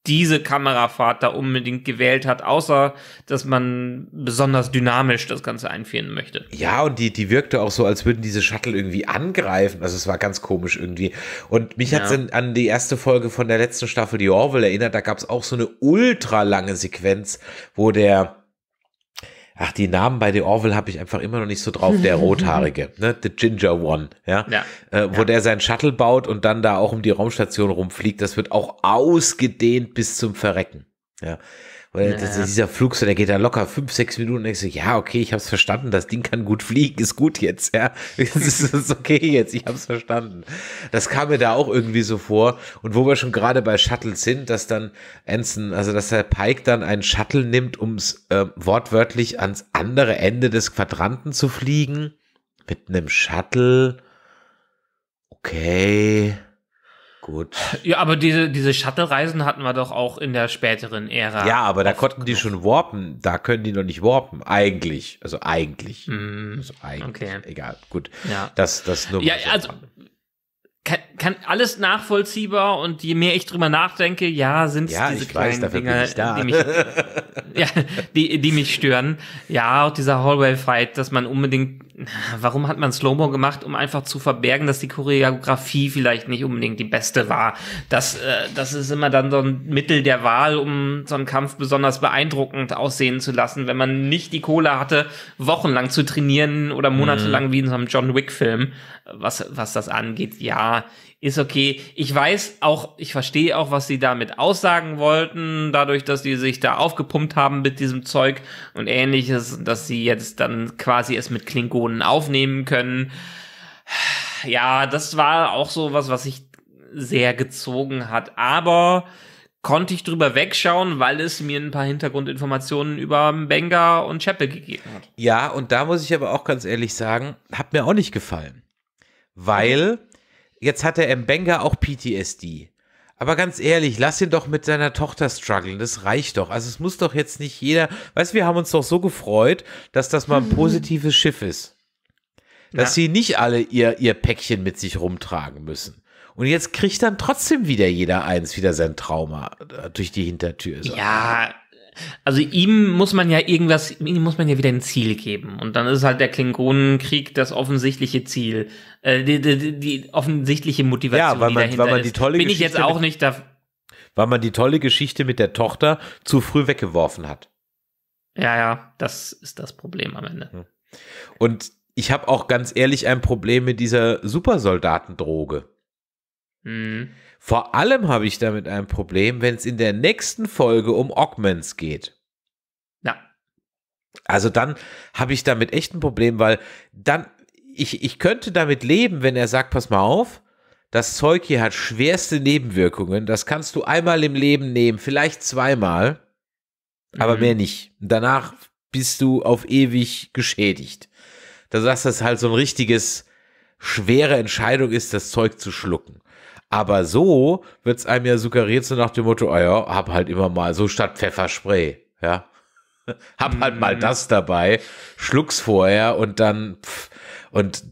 Speaker 1: diese Kamerafahrt da unbedingt gewählt hat, außer dass man besonders dynamisch das Ganze einführen möchte.
Speaker 2: Ja, und die, die wirkte auch so, als würden diese Shuttle irgendwie angreifen. Also es war ganz komisch irgendwie. Und mich ja. hat es an die erste Folge von der letzten Staffel, die Orwell, erinnert. Da gab es auch so eine ultra lange Sequenz, wo der ach, die Namen bei The Orville habe ich einfach immer noch nicht so drauf, der Rothaarige, ne, The Ginger One, ja, ja. Äh, wo ja. der sein Shuttle baut und dann da auch um die Raumstation rumfliegt, das wird auch ausgedehnt bis zum Verrecken, ja. Weil naja. das, dieser Flug, so, der geht dann locker fünf, sechs Minuten. Und ich so, ja, okay, ich habe es verstanden. Das Ding kann gut fliegen, ist gut jetzt, ja. Das ist, ist okay jetzt, ich habe es verstanden. Das kam mir da auch irgendwie so vor. Und wo wir schon gerade bei Shuttles sind, dass dann Anson, also dass der Pike dann einen Shuttle nimmt, um es äh, wortwörtlich ans andere Ende des Quadranten zu fliegen. Mit einem Shuttle. Okay. Gut.
Speaker 1: Ja, aber diese, diese Shuttle-Reisen hatten wir doch auch in der späteren Ära. Ja, aber da
Speaker 2: konnten die schon warpen. Da können die noch nicht warpen. Eigentlich.
Speaker 1: Also eigentlich. Mm, also eigentlich. Okay. Egal. Gut.
Speaker 2: Ja. Das, das nur. Ja, also.
Speaker 1: Kann, kann, alles nachvollziehbar und je mehr ich drüber nachdenke, ja, sind es ja, diese kleinen weiß, Dinge, die, mich, ja, die, die mich stören. Ja, auch dieser Hallway-Fight, dass man unbedingt warum hat man Slow-Mo gemacht, um einfach zu verbergen, dass die Choreografie vielleicht nicht unbedingt die beste war. Das, äh, das ist immer dann so ein Mittel der Wahl, um so einen Kampf besonders beeindruckend aussehen zu lassen, wenn man nicht die Kohle hatte, wochenlang zu trainieren oder mhm. monatelang mhm. wie in so einem John Wick-Film, was, was das angeht. Ja, ist okay. Ich weiß auch, ich verstehe auch, was sie damit aussagen wollten, dadurch, dass die sich da aufgepumpt haben mit diesem Zeug und ähnliches, dass sie jetzt dann quasi es mit Klingonen aufnehmen können. Ja, das war auch so was, was sich sehr gezogen hat, aber konnte ich drüber wegschauen, weil es mir ein paar Hintergrundinformationen über Benga und Chapel gegeben hat.
Speaker 2: Ja, und da muss ich aber auch ganz ehrlich sagen, hat mir auch nicht gefallen, weil okay. Jetzt hat der Mbenga auch PTSD. Aber ganz ehrlich, lass ihn doch mit seiner Tochter strugglen. Das reicht doch. Also es muss doch jetzt nicht jeder. Weißt du, wir haben uns doch so gefreut, dass das mal ein mhm. positives Schiff ist. Dass ja. sie nicht alle ihr, ihr Päckchen mit sich rumtragen müssen. Und jetzt kriegt dann trotzdem wieder jeder eins, wieder sein Trauma äh, durch die Hintertür. So.
Speaker 1: Ja, also ihm muss man ja irgendwas, ihm muss man ja wieder ein Ziel geben. Und dann ist halt der Klingonenkrieg das offensichtliche Ziel, äh, die, die, die offensichtliche Motivation, ja, weil man, die dahinter weil man die tolle ist. Bin ich jetzt auch nicht da. Weil man die tolle Geschichte
Speaker 2: mit der Tochter zu früh weggeworfen hat.
Speaker 1: Ja, ja, das ist das Problem am Ende. Hm.
Speaker 2: Und ich habe auch ganz ehrlich ein Problem mit dieser Supersoldatendroge. Mhm. Vor allem habe ich damit ein Problem, wenn es in der nächsten Folge um Augments geht. Ja. Also dann habe ich damit echt ein Problem, weil dann, ich, ich könnte damit leben, wenn er sagt, pass mal auf, das Zeug hier hat schwerste Nebenwirkungen, das kannst du einmal im Leben nehmen, vielleicht zweimal, aber mhm. mehr nicht. Danach bist du auf ewig geschädigt. Das ist das halt so ein richtiges, schwere Entscheidung ist, das Zeug zu schlucken. Aber so wird es einem ja suggeriert, so nach dem Motto, oh ja, hab halt immer mal so statt Pfefferspray, ja. hab halt mal mhm. das dabei, schluck's vorher und dann, pff, und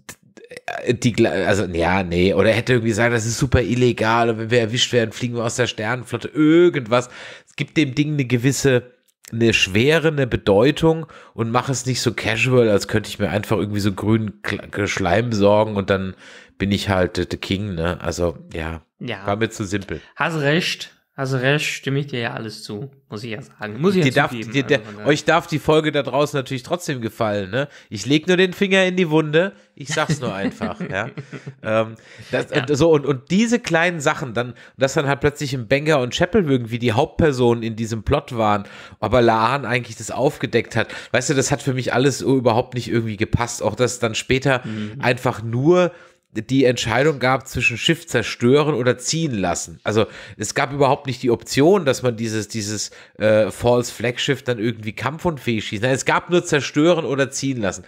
Speaker 2: die, also, ja, nee, oder hätte irgendwie sagen, das ist super illegal und wenn wir erwischt werden, fliegen wir aus der Sternenflotte, irgendwas. Es gibt dem Ding eine gewisse, eine Schwere, eine Bedeutung und mache es nicht so casual, als könnte ich mir einfach irgendwie so grünen Schleim sorgen und dann bin ich halt The King, ne? Also, ja. ja. War mir zu simpel.
Speaker 1: Hast recht. Also Resch stimme ich dir ja
Speaker 2: alles zu, muss ich ja sagen. Muss ich ja darf, zugeben, die, der, also, Euch darf die Folge da draußen natürlich trotzdem gefallen, ne? Ich leg nur den Finger in die Wunde, ich sag's nur einfach, ja. Ähm, das, ja. So, und, und diese kleinen Sachen, dann, dass dann halt plötzlich im Banger und Chapel irgendwie die Hauptpersonen in diesem Plot waren, aber Laan eigentlich das aufgedeckt hat. Weißt du, das hat für mich alles überhaupt nicht irgendwie gepasst. Auch dass dann später mhm. einfach nur die Entscheidung gab zwischen Schiff zerstören oder ziehen lassen. Also es gab überhaupt nicht die Option, dass man dieses, dieses äh, False Flagship dann irgendwie kampfunfähig schießt. Nein, es gab nur zerstören oder ziehen lassen.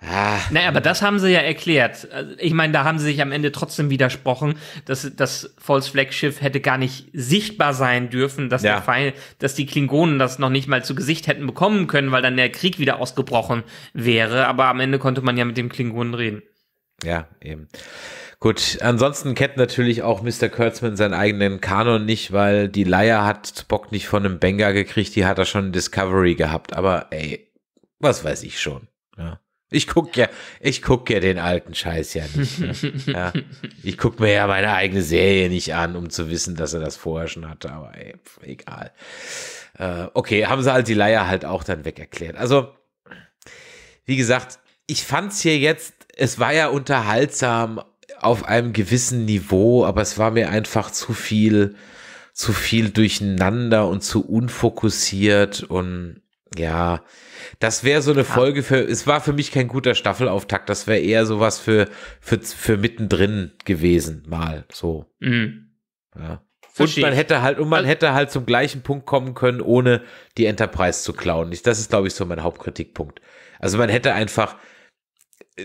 Speaker 2: Ah.
Speaker 1: Naja, aber das haben sie ja erklärt. Also, ich meine, da haben sie sich am Ende trotzdem widersprochen, dass das False Flagship hätte gar nicht sichtbar sein dürfen, dass ja. der Feind, dass die Klingonen das noch nicht mal zu Gesicht hätten bekommen können, weil dann der Krieg wieder ausgebrochen wäre. Aber am Ende konnte man ja mit dem Klingonen reden.
Speaker 2: Ja, eben. Gut, ansonsten kennt natürlich auch Mr. Kurtzman seinen eigenen Kanon nicht, weil die Leier hat Bock nicht von einem Banger gekriegt, die hat er schon in Discovery gehabt. Aber ey, was weiß ich schon. Ja. Ich guck ja, ich guck ja den alten Scheiß ja nicht. ja. Ich guck mir ja meine eigene Serie nicht an, um zu wissen, dass er das vorher schon hatte. Aber ey, pf, egal. Äh, okay, haben sie halt die Leier halt auch dann weg erklärt. Also, wie gesagt, ich fand's hier jetzt es war ja unterhaltsam auf einem gewissen Niveau, aber es war mir einfach zu viel, zu viel durcheinander und zu unfokussiert und ja, das wäre so eine ja. Folge für, es war für mich kein guter Staffelauftakt, das wäre eher sowas für, für, für mittendrin gewesen, mal so. Mhm. Ja. Und man hätte halt, und man also hätte halt zum gleichen Punkt kommen können, ohne die Enterprise zu klauen. Das ist, glaube ich, so mein Hauptkritikpunkt. Also man hätte einfach,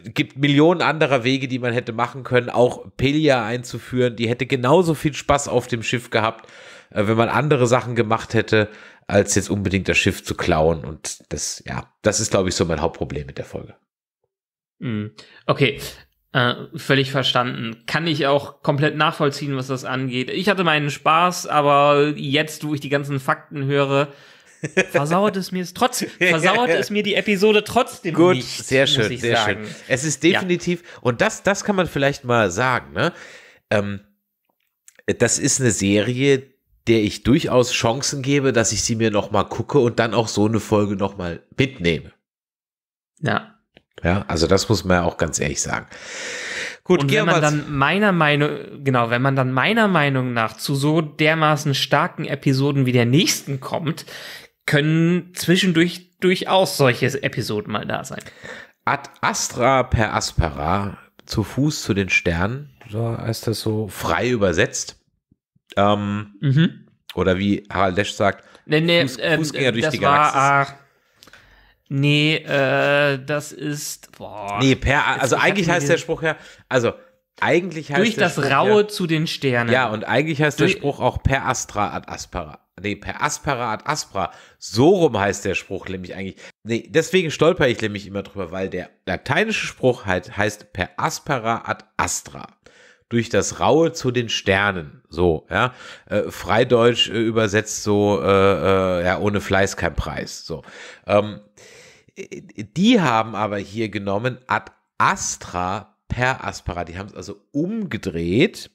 Speaker 2: gibt Millionen anderer Wege, die man hätte machen können, auch Pelia einzuführen. Die hätte genauso viel Spaß auf dem Schiff gehabt, äh, wenn man andere Sachen gemacht hätte, als jetzt unbedingt das Schiff zu klauen. Und das, ja, das ist, glaube ich, so mein Hauptproblem mit der Folge.
Speaker 1: Hm. Okay. Äh, völlig verstanden. Kann ich auch komplett nachvollziehen, was das angeht. Ich hatte meinen Spaß, aber jetzt, wo ich die ganzen Fakten höre, versauert es mir es trotz, versauert es mir die Episode trotzdem Gut, nicht, sehr schön, sehr sagen. schön.
Speaker 2: Es ist definitiv, ja. und das, das kann man vielleicht mal sagen, ne? Ähm, das ist eine Serie, der ich durchaus Chancen gebe, dass ich sie mir nochmal gucke und dann auch so eine Folge nochmal mitnehme. Ja. Ja, also das muss man ja auch ganz ehrlich sagen.
Speaker 1: Gut, und wenn man dann meiner Meinung, genau, wenn man dann meiner Meinung nach zu so dermaßen starken Episoden wie der nächsten kommt, können zwischendurch durchaus solche Episoden mal da sein. Ad astra
Speaker 2: per aspera, zu Fuß zu den Sternen, so heißt das so frei übersetzt. Ähm, mhm. Oder wie
Speaker 1: Harald Lesch sagt, nee, nee, Fuß, ähm, Fußgänger durch die Galaxis. War, nee, äh, das ist. Boah, nee, per, also eigentlich heißt der Spruch ja, also eigentlich
Speaker 2: heißt Durch das Spruch, Raue ja, zu den Sternen. Ja, und eigentlich heißt durch, der Spruch auch per astra ad aspera. Nee, per aspera ad aspra. So rum heißt der Spruch nämlich eigentlich. Nee, deswegen stolper ich nämlich immer drüber, weil der lateinische Spruch halt heißt per aspera ad astra. Durch das Raue zu den Sternen. So, ja. Äh, Freideutsch äh, übersetzt so, äh, äh ja, ohne Fleiß kein Preis. So. Ähm, die haben aber hier genommen ad astra per aspera. Die haben es also umgedreht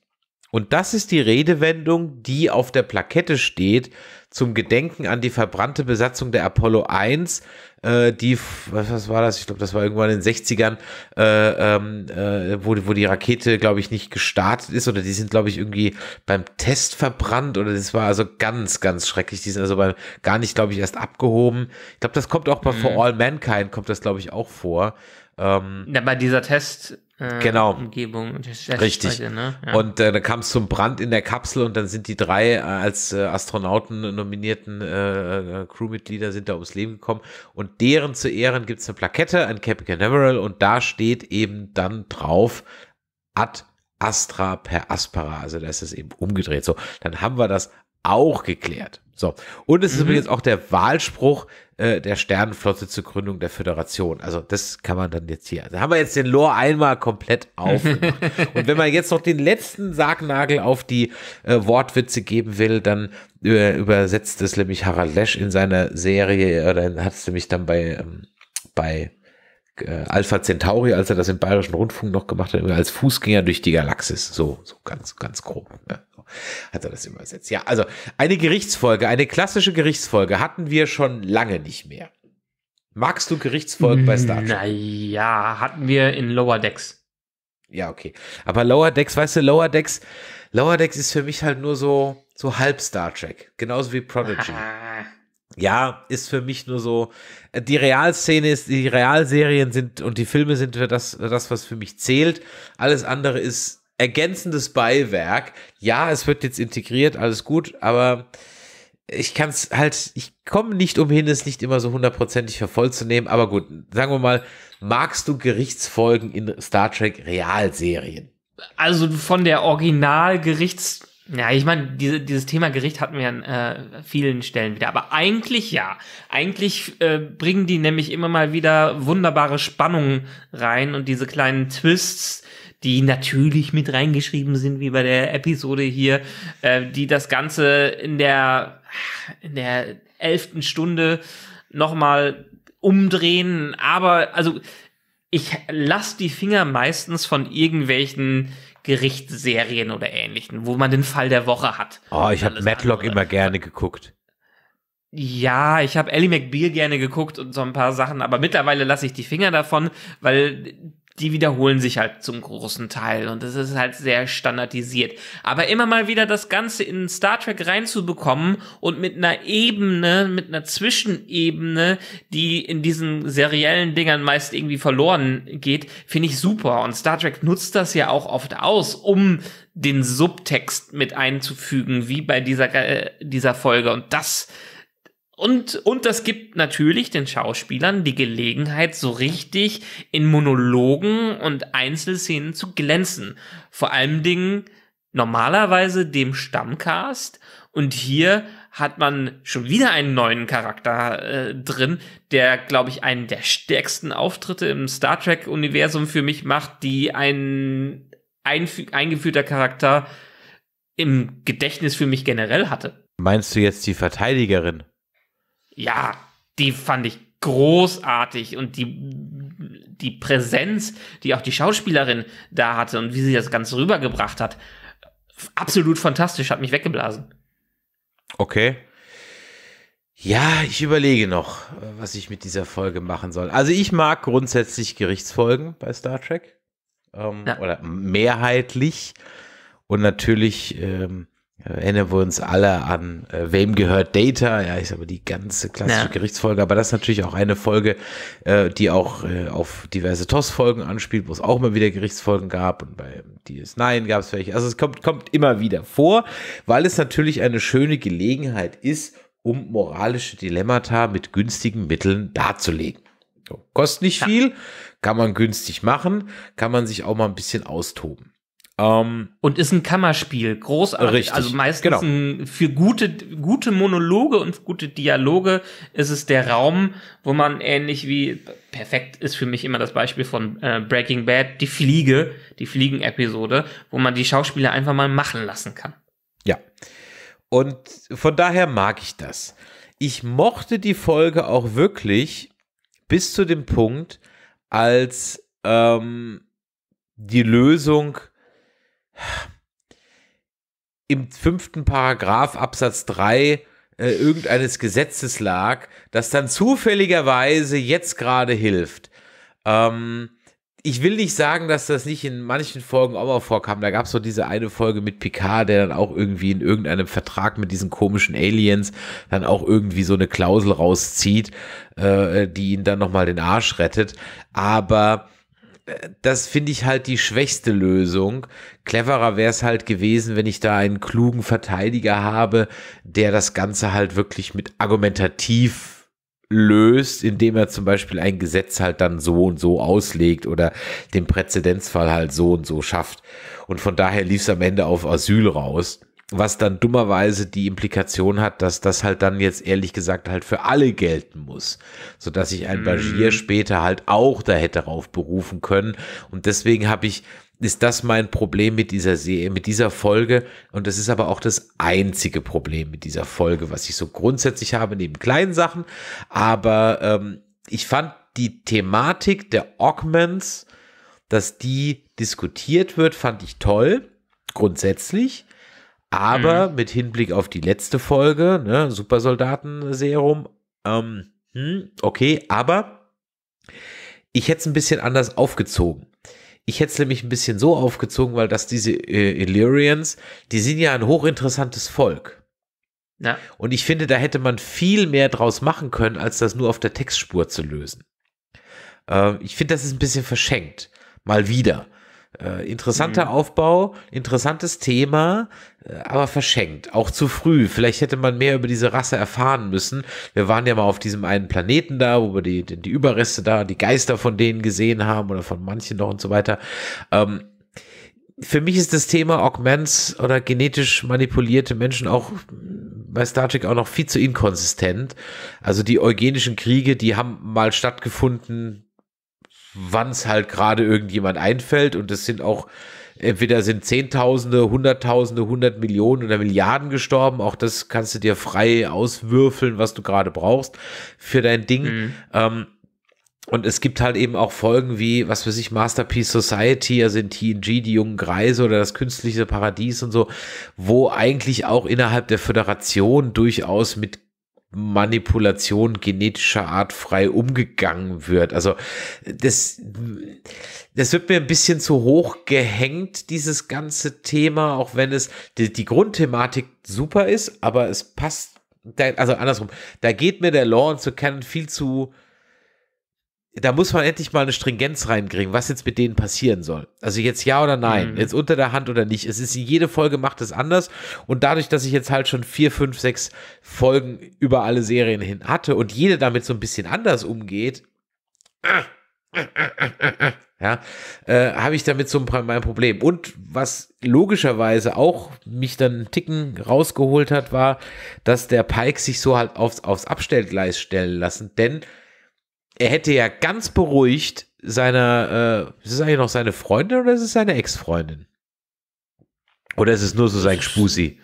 Speaker 2: und das ist die Redewendung, die auf der Plakette steht zum Gedenken an die verbrannte Besatzung der Apollo 1, äh, die, was, war das? Ich glaube, das war irgendwann in den 60ern, äh, ähm, äh, wo, wo die Rakete, glaube ich, nicht gestartet ist oder die sind, glaube ich, irgendwie beim Test verbrannt oder das war also ganz, ganz schrecklich. Die sind also beim, gar nicht, glaube ich, erst abgehoben. Ich glaube, das kommt auch bei mhm. For All Mankind, kommt das, glaube ich, auch vor. Ähm, ja, bei dieser Test äh, genau. Umgebung. Richtig. Ne? Ja. Und äh, dann kam es zum Brand in der Kapsel und dann sind die drei äh, als äh, Astronauten nominierten äh, äh Crewmitglieder sind da ums Leben gekommen. Und deren zu Ehren gibt es eine Plakette an Cape Canaveral und da steht eben dann drauf Ad Astra per Aspera. Also da ist es eben umgedreht. So, dann haben wir das auch geklärt. So. Und es ist mhm. übrigens auch der Wahlspruch äh, der Sternenflotte zur Gründung der Föderation. Also, das kann man dann jetzt hier. Da also haben wir jetzt den Lore einmal komplett aufgemacht. Und wenn man jetzt noch den letzten Sargnagel auf die äh, Wortwitze geben will, dann äh, übersetzt es nämlich Harald Lesch in seiner Serie, oder äh, hat es nämlich dann bei, ähm, bei äh, Alpha Centauri, als er das im Bayerischen Rundfunk noch gemacht hat, als Fußgänger durch die Galaxis. So, so ganz, ganz grob. Ne? hat er das immer ersetzt. Ja, also eine Gerichtsfolge, eine klassische Gerichtsfolge hatten wir schon lange nicht mehr. Magst du Gerichtsfolgen bei Star Trek? Naja, hatten wir in Lower Decks. Ja, okay. Aber Lower Decks, weißt du, Lower Decks, Lower Decks ist für mich halt nur so, so halb Star Trek. Genauso wie Prodigy. Ja, ist für mich nur so. Äh, die Realszene ist, die Realserien sind und die Filme sind für das, das, was für mich zählt. Alles andere ist ergänzendes Beiwerk. Ja, es wird jetzt integriert, alles gut, aber ich kann es halt, ich komme nicht umhin, es nicht immer so hundertprozentig für voll zu nehmen. Aber gut, sagen wir mal, magst du Gerichtsfolgen in Star Trek Realserien?
Speaker 1: Also von der Originalgerichts ja, ich meine, diese, dieses Thema Gericht hatten wir an äh, vielen Stellen wieder. Aber eigentlich ja. Eigentlich äh, bringen die nämlich immer mal wieder wunderbare Spannungen rein und diese kleinen Twists, die natürlich mit reingeschrieben sind, wie bei der Episode hier, äh, die das Ganze in der, in der elften Stunde nochmal umdrehen. Aber, also, ich lasse die Finger meistens von irgendwelchen Gerichtsserien oder ähnlichen, wo man den Fall der Woche hat. Oh, ich
Speaker 2: habe Matlock andere. immer gerne geguckt.
Speaker 1: Ja, ich habe Ellie McBeal gerne geguckt und so ein paar Sachen, aber mittlerweile lasse ich die Finger davon, weil die wiederholen sich halt zum großen Teil und das ist halt sehr standardisiert. Aber immer mal wieder das Ganze in Star Trek reinzubekommen und mit einer Ebene, mit einer Zwischenebene, die in diesen seriellen Dingern meist irgendwie verloren geht, finde ich super. Und Star Trek nutzt das ja auch oft aus, um den Subtext mit einzufügen, wie bei dieser, äh, dieser Folge. Und das und, und das gibt natürlich den Schauspielern die Gelegenheit, so richtig in Monologen und Einzelszenen zu glänzen. Vor allen Dingen normalerweise dem Stammcast. Und hier hat man schon wieder einen neuen Charakter äh, drin, der, glaube ich, einen der stärksten Auftritte im Star Trek-Universum für mich macht, die ein eingeführter Charakter im Gedächtnis für mich generell hatte.
Speaker 2: Meinst du jetzt die Verteidigerin?
Speaker 1: ja, die fand ich großartig und die, die Präsenz, die auch die Schauspielerin da hatte und wie sie das Ganze rübergebracht hat, absolut fantastisch, hat mich weggeblasen.
Speaker 2: Okay. Ja, ich überlege noch, was ich mit dieser Folge machen soll. Also ich mag grundsätzlich Gerichtsfolgen bei Star Trek. Ähm, ja. Oder mehrheitlich. Und natürlich ähm, erinnern wir uns alle an äh, Wem gehört Data, ja, ist aber die ganze klassische ja. Gerichtsfolge, aber das ist natürlich auch eine Folge, äh, die auch äh, auf diverse TOS-Folgen anspielt, wo es auch mal wieder Gerichtsfolgen gab und bei DS9 gab es welche. Also es kommt, kommt immer wieder vor, weil es natürlich eine schöne Gelegenheit ist, um moralische Dilemmata mit günstigen Mitteln darzulegen. So, kostet nicht ja. viel, kann man günstig machen, kann man sich auch mal ein bisschen austoben. Um,
Speaker 1: ähm, und ist ein Kammerspiel, großartig. Richtig, also meistens genau. ein, für gute, gute Monologe und gute Dialoge ist es der Raum, wo man ähnlich wie, perfekt ist für mich immer das Beispiel von äh, Breaking Bad, die Fliege, die Fliegen-Episode, wo man die Schauspieler einfach mal machen lassen kann.
Speaker 2: Ja. Und von daher mag ich das. Ich mochte die Folge auch wirklich bis zu dem Punkt, als ähm, die Lösung im fünften Paragraph Absatz 3 äh, irgendeines Gesetzes lag, das dann zufälligerweise jetzt gerade hilft. Ähm, ich will nicht sagen, dass das nicht in manchen Folgen auch mal vorkam. Da gab es so diese eine Folge mit Picard, der dann auch irgendwie in irgendeinem Vertrag mit diesen komischen Aliens dann auch irgendwie so eine Klausel rauszieht, äh, die ihn dann nochmal den Arsch rettet. Aber das finde ich halt die schwächste Lösung. Cleverer wäre es halt gewesen, wenn ich da einen klugen Verteidiger habe, der das Ganze halt wirklich mit argumentativ löst, indem er zum Beispiel ein Gesetz halt dann so und so auslegt oder den Präzedenzfall halt so und so schafft. Und von daher lief es am Ende auf Asyl raus was dann dummerweise die Implikation hat, dass das halt dann jetzt ehrlich gesagt halt für alle gelten muss, so dass ich ein Bagier mhm. später halt auch da hätte darauf berufen können und deswegen habe ich ist das mein Problem mit dieser Serie, mit dieser Folge und das ist aber auch das einzige Problem mit dieser Folge, was ich so grundsätzlich habe neben kleinen Sachen, aber ähm, ich fand die Thematik der Augments, dass die diskutiert wird, fand ich toll grundsätzlich aber mhm. mit Hinblick auf die letzte Folge, ne, Supersoldaten-Serum, ähm, hm, okay, aber ich hätte es ein bisschen anders aufgezogen. Ich hätte es nämlich ein bisschen so aufgezogen, weil dass diese äh, Illyrians, die sind ja ein hochinteressantes Volk. Ja. Und ich finde, da hätte man viel mehr draus machen können, als das nur auf der Textspur zu lösen. Äh, ich finde, das ist ein bisschen verschenkt. Mal wieder. Äh, interessanter mhm. Aufbau, interessantes Thema, äh, aber verschenkt. Auch zu früh. Vielleicht hätte man mehr über diese Rasse erfahren müssen. Wir waren ja mal auf diesem einen Planeten da, wo wir die, die Überreste da, die Geister von denen gesehen haben oder von manchen noch und so weiter. Ähm, für mich ist das Thema Augments oder genetisch manipulierte Menschen auch bei Star Trek auch noch viel zu inkonsistent. Also die eugenischen Kriege, die haben mal stattgefunden, wann es halt gerade irgendjemand einfällt. Und es sind auch, entweder sind Zehntausende, Hunderttausende, Hundert Millionen oder Milliarden gestorben. Auch das kannst du dir frei auswürfeln, was du gerade brauchst für dein Ding. Mhm. Ähm, und es gibt halt eben auch Folgen wie, was weiß ich, Masterpiece Society, also in TNG, die jungen Greise oder das künstliche Paradies und so, wo eigentlich auch innerhalb der Föderation durchaus mit Manipulation genetischer Art frei umgegangen wird. Also das, das wird mir ein bisschen zu hoch gehängt, dieses ganze Thema, auch wenn es die, die Grundthematik super ist, aber es passt, also andersrum, da geht mir der Law und so kann viel zu da muss man endlich mal eine Stringenz reinkriegen, was jetzt mit denen passieren soll. Also jetzt ja oder nein, mhm. jetzt unter der Hand oder nicht. Es ist jede Folge macht es anders und dadurch, dass ich jetzt halt schon vier, fünf, sechs Folgen über alle Serien hin hatte und jede damit so ein bisschen anders umgeht, äh, äh, habe ich damit so ein, mein Problem. Und was logischerweise auch mich dann einen Ticken rausgeholt hat, war, dass der Pike sich so halt aufs, aufs Abstellgleis stellen lassen, denn er hätte ja ganz beruhigt seiner, äh, ist es eigentlich noch seine Freundin oder ist es seine Ex-Freundin? Oder ist es nur so sein Spusi?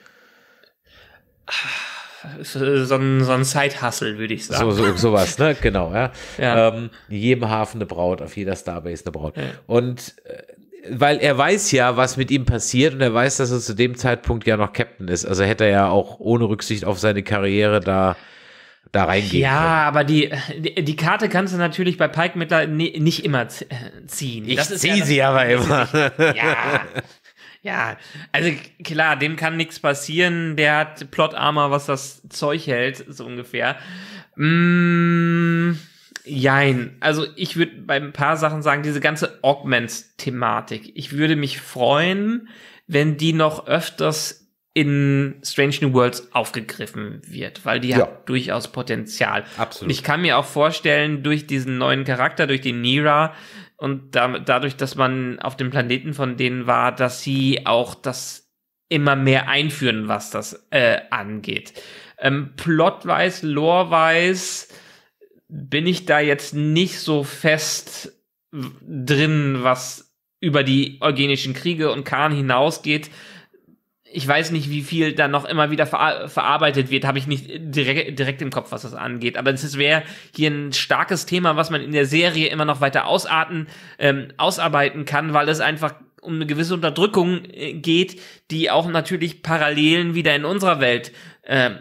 Speaker 1: So ein, so ein Side-Hustle, würde ich sagen. So, so, sowas,
Speaker 2: ne? Genau, ja. ja. Ähm, jedem Hafen eine Braut, auf jeder Starbase eine Braut. Ja. Und äh, weil er weiß ja, was mit ihm passiert und er weiß, dass er zu dem Zeitpunkt ja noch Captain ist. Also hätte er ja auch ohne Rücksicht auf seine Karriere da da reingehen. Ja,
Speaker 1: können. aber die, die Karte kannst du natürlich bei Pike Mittler nicht immer äh, ziehen. Ich ziehe ja sie das, aber immer. ja. Ja, also klar, dem kann nichts passieren. Der hat Plot Armor, was das Zeug hält, so ungefähr. Mm, jein. Also ich würde bei ein paar Sachen sagen, diese ganze Augments-Thematik. Ich würde mich freuen, wenn die noch öfters in Strange New Worlds aufgegriffen wird, weil die ja. hat durchaus Potenzial. Absolut. Und ich kann mir auch vorstellen, durch diesen neuen Charakter, durch die Nira und da, dadurch, dass man auf dem Planeten von denen war, dass sie auch das immer mehr einführen, was das äh, angeht. Ähm, Plotweiß, Loreweis bin ich da jetzt nicht so fest drin, was über die eugenischen Kriege und Khan hinausgeht ich weiß nicht, wie viel da noch immer wieder ver verarbeitet wird, habe ich nicht direkt, direkt im Kopf, was das angeht. Aber es wäre hier ein starkes Thema, was man in der Serie immer noch weiter ausarten, ähm, ausarbeiten kann, weil es einfach um eine gewisse Unterdrückung äh, geht, die auch natürlich Parallelen wieder in unserer Welt äh,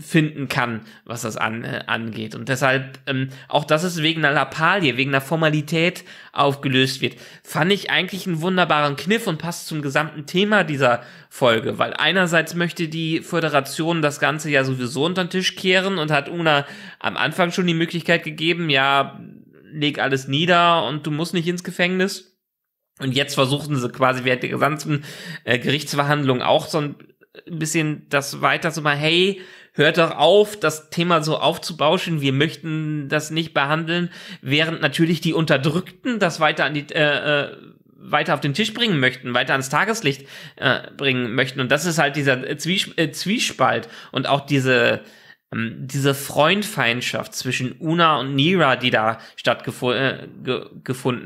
Speaker 1: finden kann, was das an, äh, angeht. Und deshalb, ähm, auch dass es wegen einer Lappalie, wegen einer Formalität aufgelöst wird, fand ich eigentlich einen wunderbaren Kniff und passt zum gesamten Thema dieser Folge, weil einerseits möchte die Föderation das Ganze ja sowieso unter den Tisch kehren und hat Una am Anfang schon die Möglichkeit gegeben, ja, leg alles nieder und du musst nicht ins Gefängnis. Und jetzt versuchen sie quasi während der gesamten äh, Gerichtsverhandlung auch so ein äh, bisschen das weiter so mal, hey, hört doch auf, das Thema so aufzubauschen, wir möchten das nicht behandeln, während natürlich die Unterdrückten das weiter an die äh, äh, weiter auf den Tisch bringen möchten, weiter ans Tageslicht äh, bringen möchten. Und das ist halt dieser Zwies äh, Zwiespalt und auch diese ähm, diese Freundfeindschaft zwischen Una und Nira, die da stattgefunden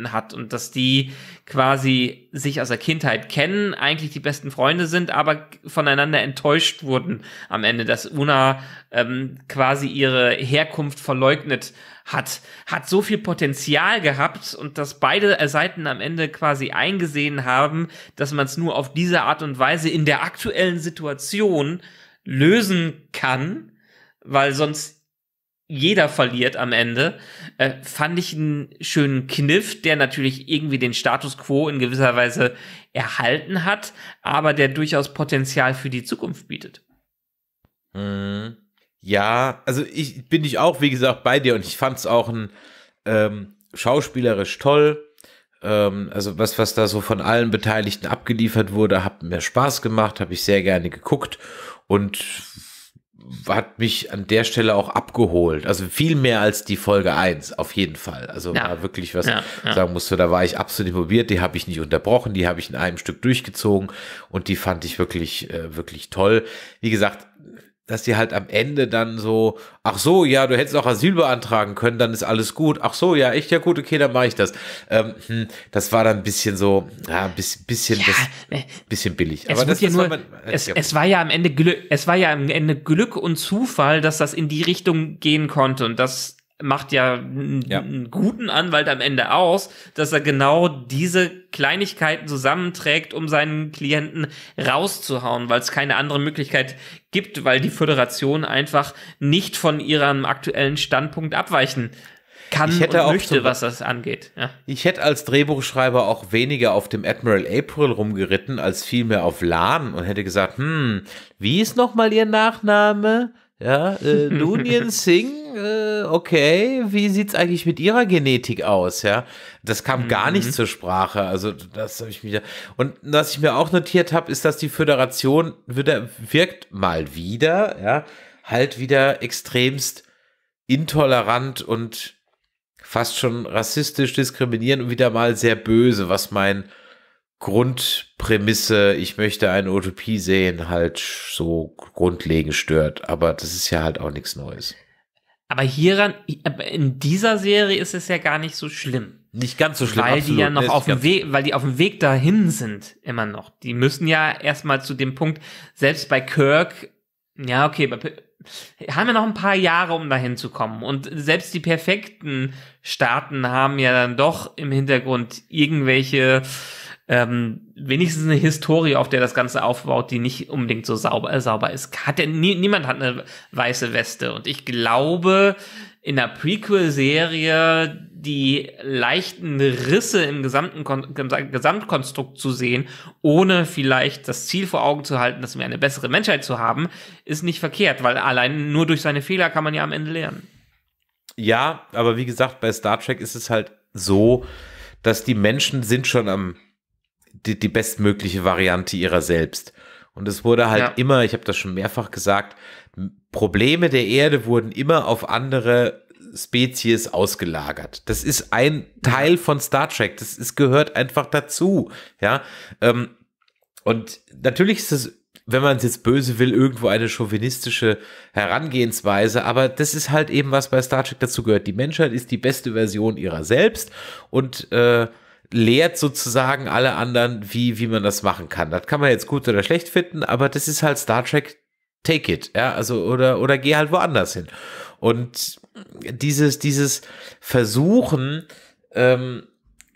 Speaker 1: äh, hat und dass die quasi sich aus der Kindheit kennen, eigentlich die besten Freunde sind, aber voneinander enttäuscht wurden am Ende, dass Una ähm, quasi ihre Herkunft verleugnet hat, hat so viel Potenzial gehabt und dass beide Seiten am Ende quasi eingesehen haben, dass man es nur auf diese Art und Weise in der aktuellen Situation lösen kann weil sonst jeder verliert am Ende, äh, fand ich einen schönen Kniff, der natürlich irgendwie den Status quo in gewisser Weise erhalten hat, aber der durchaus Potenzial für die Zukunft bietet.
Speaker 2: Hm. Ja, also ich bin ich auch, wie gesagt, bei dir und ich fand es auch ein ähm, schauspielerisch toll. Ähm, also was, was da so von allen Beteiligten abgeliefert wurde, hat mir Spaß gemacht, habe ich sehr gerne geguckt und hat mich an der Stelle auch abgeholt. Also viel mehr als die Folge 1, auf jeden Fall. Also ja. war wirklich was, ja, ja. sagen musste, da war ich absolut involviert, die habe ich nicht unterbrochen, die habe ich in einem Stück durchgezogen und die fand ich wirklich, äh, wirklich toll. Wie gesagt, dass sie halt am Ende dann so, ach so, ja, du hättest auch Asyl beantragen können, dann ist alles gut. Ach so, ja, echt, ja gut, okay, dann mache ich das. Ähm, hm, das war dann ein bisschen so, ja, ein bisschen, bisschen, ja, das, äh, bisschen billig. Es, Aber das, äh, ja es
Speaker 1: war ja am Ende Glück, es war ja am Ende Glück und Zufall, dass das in die Richtung gehen konnte und das macht ja, ja, einen guten Anwalt am Ende aus, dass er genau diese Kleinigkeiten zusammenträgt, um seinen Klienten rauszuhauen, weil es keine andere Möglichkeit gibt, weil die Föderation einfach nicht von ihrem aktuellen Standpunkt abweichen kann ich hätte auch möchte, zum, was das angeht.
Speaker 2: Ja. Ich hätte als Drehbuchschreiber auch weniger auf dem Admiral April rumgeritten, als vielmehr auf Lan und hätte gesagt, hm, wie ist nochmal ihr Nachname? Ja, äh, Noonien Singh, äh, okay, wie sieht's eigentlich mit ihrer Genetik aus? Ja, das kam mhm. gar nicht mhm. zur Sprache. Also das habe ich mir und was ich mir auch notiert habe, ist, dass die Föderation wieder wirkt mal wieder, ja, halt wieder extremst intolerant und fast schon rassistisch diskriminierend und wieder mal sehr böse, was mein Grundprämisse, ich möchte eine Utopie sehen, halt so grundlegend stört. Aber das ist ja halt auch nichts Neues.
Speaker 1: Aber hieran, in dieser Serie ist es ja gar nicht so schlimm. Nicht ganz so schlimm. Weil absolut. die ja noch nee, auf dem Weg, weil die auf dem Weg dahin sind, immer noch. Die müssen ja erstmal zu dem Punkt, selbst bei Kirk, ja, okay, haben wir noch ein paar Jahre, um dahin zu kommen. Und selbst die perfekten Staaten haben ja dann doch im Hintergrund irgendwelche ähm, wenigstens eine Historie, auf der das Ganze aufbaut, die nicht unbedingt so sauber, äh, sauber ist. Hat der, nie, niemand hat eine weiße Weste. Und ich glaube, in der Prequel-Serie die leichten Risse im gesamten Kon Gesamtkonstrukt zu sehen, ohne vielleicht das Ziel vor Augen zu halten, dass wir eine bessere Menschheit zu haben, ist nicht verkehrt, weil allein nur durch seine Fehler kann man ja am Ende lernen.
Speaker 2: Ja, aber wie gesagt, bei Star Trek ist es halt so, dass die Menschen sind schon am die, die bestmögliche Variante ihrer selbst. Und es wurde halt ja. immer, ich habe das schon mehrfach gesagt, Probleme der Erde wurden immer auf andere Spezies ausgelagert. Das ist ein Teil von Star Trek. Das ist, gehört einfach dazu. Ja. Ähm, und natürlich ist es, wenn man es jetzt böse will, irgendwo eine chauvinistische Herangehensweise, aber das ist halt eben, was bei Star Trek dazu gehört. Die Menschheit ist die beste Version ihrer selbst und äh, lehrt sozusagen alle anderen, wie, wie man das machen kann. Das kann man jetzt gut oder schlecht finden, aber das ist halt Star Trek, take it, ja, also oder, oder geh halt woanders hin. Und dieses, dieses Versuchen, ähm,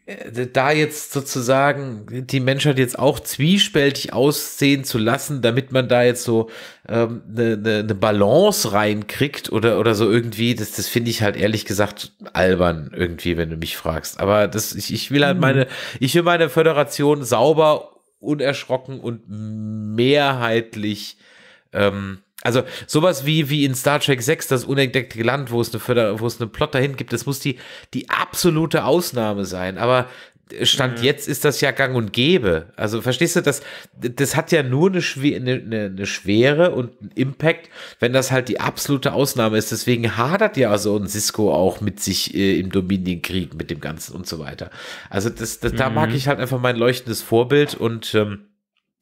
Speaker 2: äh, da jetzt sozusagen die Menschheit jetzt auch zwiespältig aussehen zu lassen, damit man da jetzt so eine ähm, ne, ne, ne Balance reinkriegt oder, oder so irgendwie, das, das finde ich halt ehrlich gesagt albern irgendwie, wenn du mich fragst. Aber das, ich, ich will halt mhm. meine, ich will meine Föderation sauber, unerschrocken und mehrheitlich ähm, also sowas wie, wie in Star Trek 6, das unentdeckte Land, wo es eine, Förder-, wo es eine Plot dahin gibt, das muss die, die absolute Ausnahme sein. Aber Stand mhm. jetzt ist das ja gang und gäbe. Also verstehst du, das, das hat ja nur eine, Schwe eine, eine, Schwere und einen Impact, wenn das halt die absolute Ausnahme ist. Deswegen hadert ja so ein Cisco auch mit sich äh, im Dominienkrieg, mit dem Ganzen und so weiter. Also das, das mhm. da mag mhm. ich halt einfach mein leuchtendes Vorbild und ähm,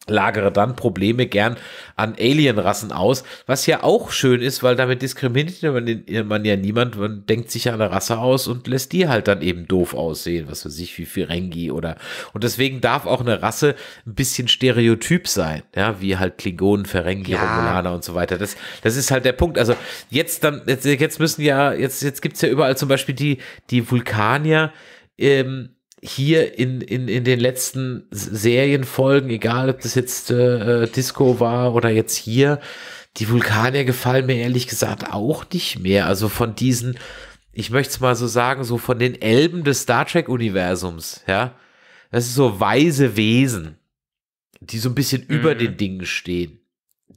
Speaker 2: lagere dann Probleme gern an Alienrassen aus, was ja auch schön ist, weil damit diskriminiert man, man, ja niemand, man denkt sich ja eine Rasse aus und lässt die halt dann eben doof aussehen, was für sich wie Ferengi oder und deswegen darf auch eine Rasse ein bisschen Stereotyp sein, ja, wie halt Klingonen, Ferengi, ja. Romulaner und so weiter. Das, das ist halt der Punkt. Also jetzt dann, jetzt, jetzt müssen ja, jetzt, jetzt gibt's ja überall zum Beispiel die, die Vulkanier, ähm, hier in, in, in den letzten Serienfolgen, egal ob das jetzt äh, äh, Disco war oder jetzt hier, die Vulkanier gefallen mir ehrlich gesagt auch nicht mehr. Also von diesen, ich möchte es mal so sagen, so von den Elben des Star Trek-Universums, ja. Das ist so weise Wesen, die so ein bisschen mhm. über den Dingen stehen.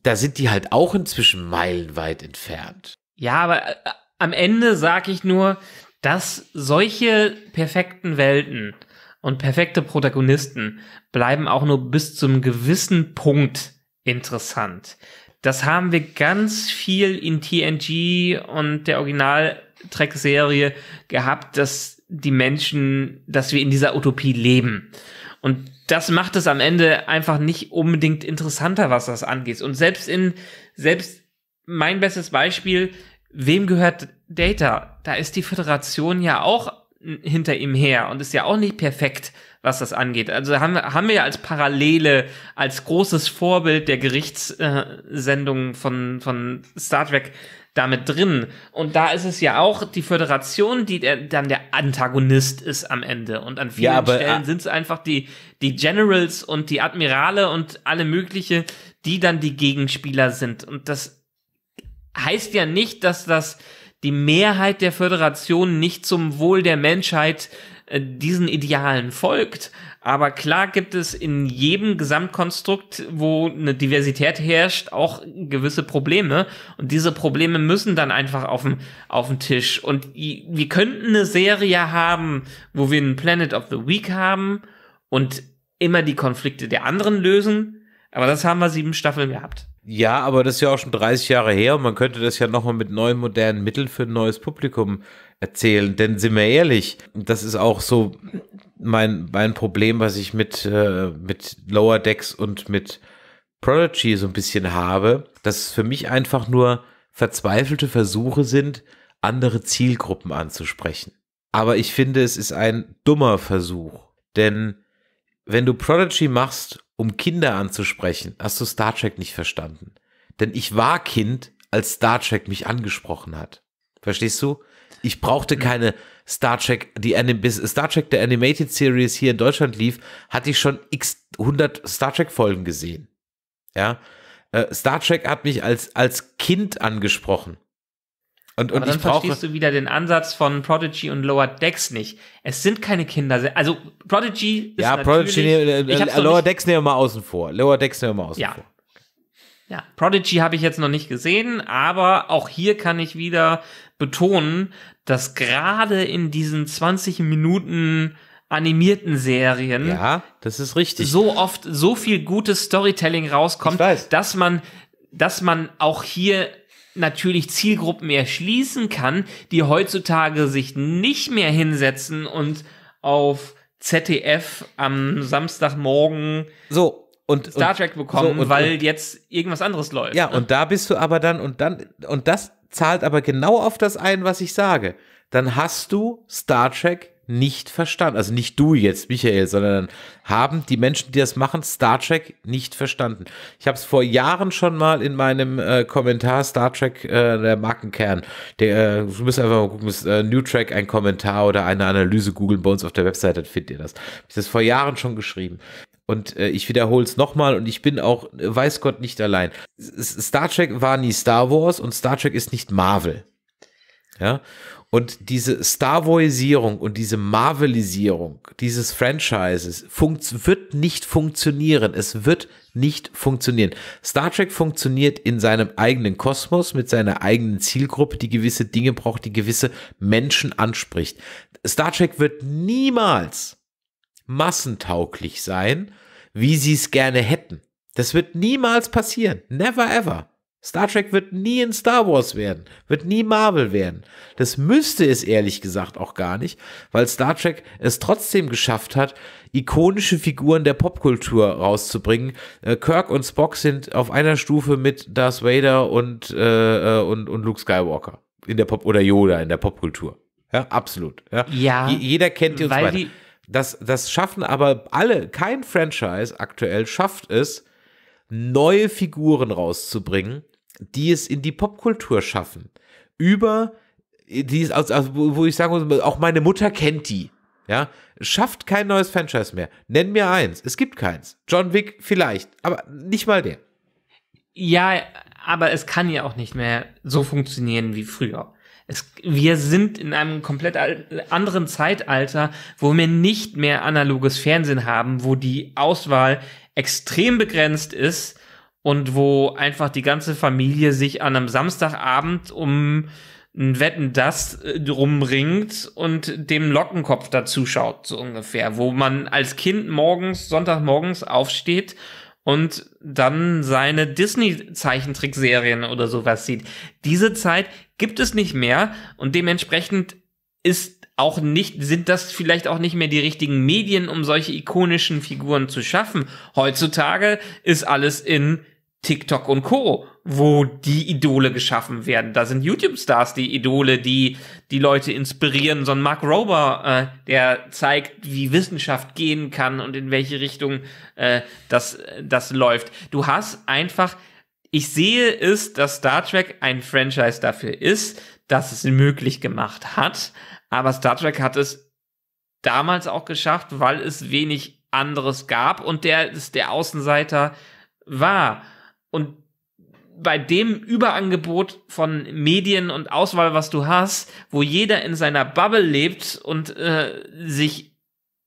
Speaker 2: Da sind die halt auch inzwischen meilenweit entfernt.
Speaker 1: Ja, aber äh, am Ende sage ich nur, dass solche perfekten Welten und perfekte Protagonisten bleiben auch nur bis zum gewissen Punkt interessant. Das haben wir ganz viel in TNG und der Original Trek Serie gehabt, dass die Menschen, dass wir in dieser Utopie leben. Und das macht es am Ende einfach nicht unbedingt interessanter, was das angeht. Und selbst in, selbst mein bestes Beispiel, wem gehört Data, da ist die Föderation ja auch hinter ihm her und ist ja auch nicht perfekt, was das angeht. Also haben wir, haben wir ja als Parallele, als großes Vorbild der Gerichtssendung äh, von, von Star Trek damit drin. Und da ist es ja auch die Föderation, die der, dann der Antagonist ist am Ende. Und an vielen ja, aber, Stellen ah sind es einfach die, die Generals und die Admirale und alle mögliche, die dann die Gegenspieler sind. Und das heißt ja nicht, dass das die Mehrheit der Föderation nicht zum Wohl der Menschheit äh, diesen Idealen folgt. Aber klar gibt es in jedem Gesamtkonstrukt, wo eine Diversität herrscht, auch gewisse Probleme. Und diese Probleme müssen dann einfach auf den, auf dem Tisch. Und wir könnten eine Serie haben, wo wir einen Planet of the Week haben und immer die Konflikte der anderen lösen. Aber das haben wir sieben Staffeln gehabt.
Speaker 2: Ja, aber das ist ja auch schon 30 Jahre her man könnte das ja nochmal mit neuen modernen Mitteln für ein neues Publikum erzählen. Denn sind wir ehrlich, das ist auch so mein, mein Problem, was ich mit, äh, mit Lower Decks und mit Prodigy so ein bisschen habe, dass es für mich einfach nur verzweifelte Versuche sind, andere Zielgruppen anzusprechen. Aber ich finde, es ist ein dummer Versuch. Denn wenn du Prodigy machst um Kinder anzusprechen, hast du Star Trek nicht verstanden. Denn ich war Kind, als Star Trek mich angesprochen hat. Verstehst du? Ich brauchte keine Star Trek, die Anim bis Star Trek der Animated Series hier in Deutschland lief, hatte ich schon x 100 Star Trek Folgen gesehen. Ja? Äh, Star Trek hat mich als, als Kind angesprochen. Und, und Aber dann verstehst
Speaker 1: du wieder den Ansatz von Prodigy und Lower Decks nicht. Es sind keine Kinder. Also Prodigy ist Ja, Prodigy, äh, äh, Lower
Speaker 2: Decks nehmen wir mal außen vor. Lower
Speaker 1: Decks nehmen wir mal außen ja. vor. Ja, Prodigy habe ich jetzt noch nicht gesehen, aber auch hier kann ich wieder betonen, dass gerade in diesen 20 Minuten animierten Serien ja, das ist richtig. so oft so viel gutes Storytelling rauskommt, dass man dass man auch hier natürlich Zielgruppen erschließen kann, die heutzutage sich nicht mehr hinsetzen und auf ZDF am Samstagmorgen so und Star Trek bekommen, so, und, weil und, jetzt irgendwas
Speaker 2: anderes läuft. Ja, ne? und da bist du aber dann und dann und das zahlt aber genau auf das ein, was ich sage. Dann hast du Star Trek nicht verstanden. Also nicht du jetzt, Michael, sondern haben die Menschen, die das machen, Star Trek nicht verstanden. Ich habe es vor Jahren schon mal in meinem äh, Kommentar Star Trek, äh, der Markenkern, der, äh, du müsst einfach mal gucken, ist, äh, New Track ein Kommentar oder eine Analyse googeln bei uns auf der Webseite, dann findet ihr das. Ich habe das vor Jahren schon geschrieben. Und äh, ich wiederhole es nochmal und ich bin auch, weiß Gott, nicht allein. Star Trek war nie Star Wars und Star Trek ist nicht Marvel. Ja, und diese Starvoisierung und diese Marvelisierung dieses Franchises wird nicht funktionieren. Es wird nicht funktionieren. Star Trek funktioniert in seinem eigenen Kosmos mit seiner eigenen Zielgruppe, die gewisse Dinge braucht, die gewisse Menschen anspricht. Star Trek wird niemals massentauglich sein, wie sie es gerne hätten. Das wird niemals passieren. Never ever. Star Trek wird nie in Star Wars werden, wird nie Marvel werden. Das müsste es ehrlich gesagt auch gar nicht, weil Star Trek es trotzdem geschafft hat, ikonische Figuren der Popkultur rauszubringen. Äh, Kirk und Spock sind auf einer Stufe mit Darth Vader und, äh, äh, und, und Luke Skywalker in der Pop oder Yoda in der Popkultur. Ja, absolut. Ja. ja jeder kennt die und so weiter. Das, das schaffen aber alle, kein Franchise aktuell schafft es, neue Figuren rauszubringen, die es in die Popkultur schaffen. Über, die ist, also, also wo ich sagen muss, auch meine Mutter kennt die. Ja, schafft kein neues Franchise mehr. Nenn mir eins. Es gibt keins. John Wick vielleicht, aber nicht mal der.
Speaker 1: Ja, aber es kann ja auch nicht mehr so funktionieren wie früher. Es, wir sind in einem komplett anderen Zeitalter, wo wir nicht mehr analoges Fernsehen haben, wo die Auswahl extrem begrenzt ist und wo einfach die ganze Familie sich an einem Samstagabend um ein Wetten das äh, rumringt und dem Lockenkopf dazu schaut, so ungefähr, wo man als Kind morgens, Sonntagmorgens aufsteht und dann seine Disney-Zeichentrickserien oder sowas sieht. Diese Zeit gibt es nicht mehr und dementsprechend ist auch nicht, sind das vielleicht auch nicht mehr die richtigen Medien, um solche ikonischen Figuren zu schaffen. Heutzutage ist alles in TikTok und Co., wo die Idole geschaffen werden. Da sind YouTube-Stars die Idole, die die Leute inspirieren. So ein Mark Rober, äh, der zeigt, wie Wissenschaft gehen kann und in welche Richtung äh, das, das läuft. Du hast einfach, ich sehe es, dass Star Trek ein Franchise dafür ist, dass es möglich gemacht hat. Aber Star Trek hat es damals auch geschafft, weil es wenig anderes gab und der ist der Außenseiter war. Und bei dem Überangebot von Medien und Auswahl, was du hast, wo jeder in seiner Bubble lebt und äh, sich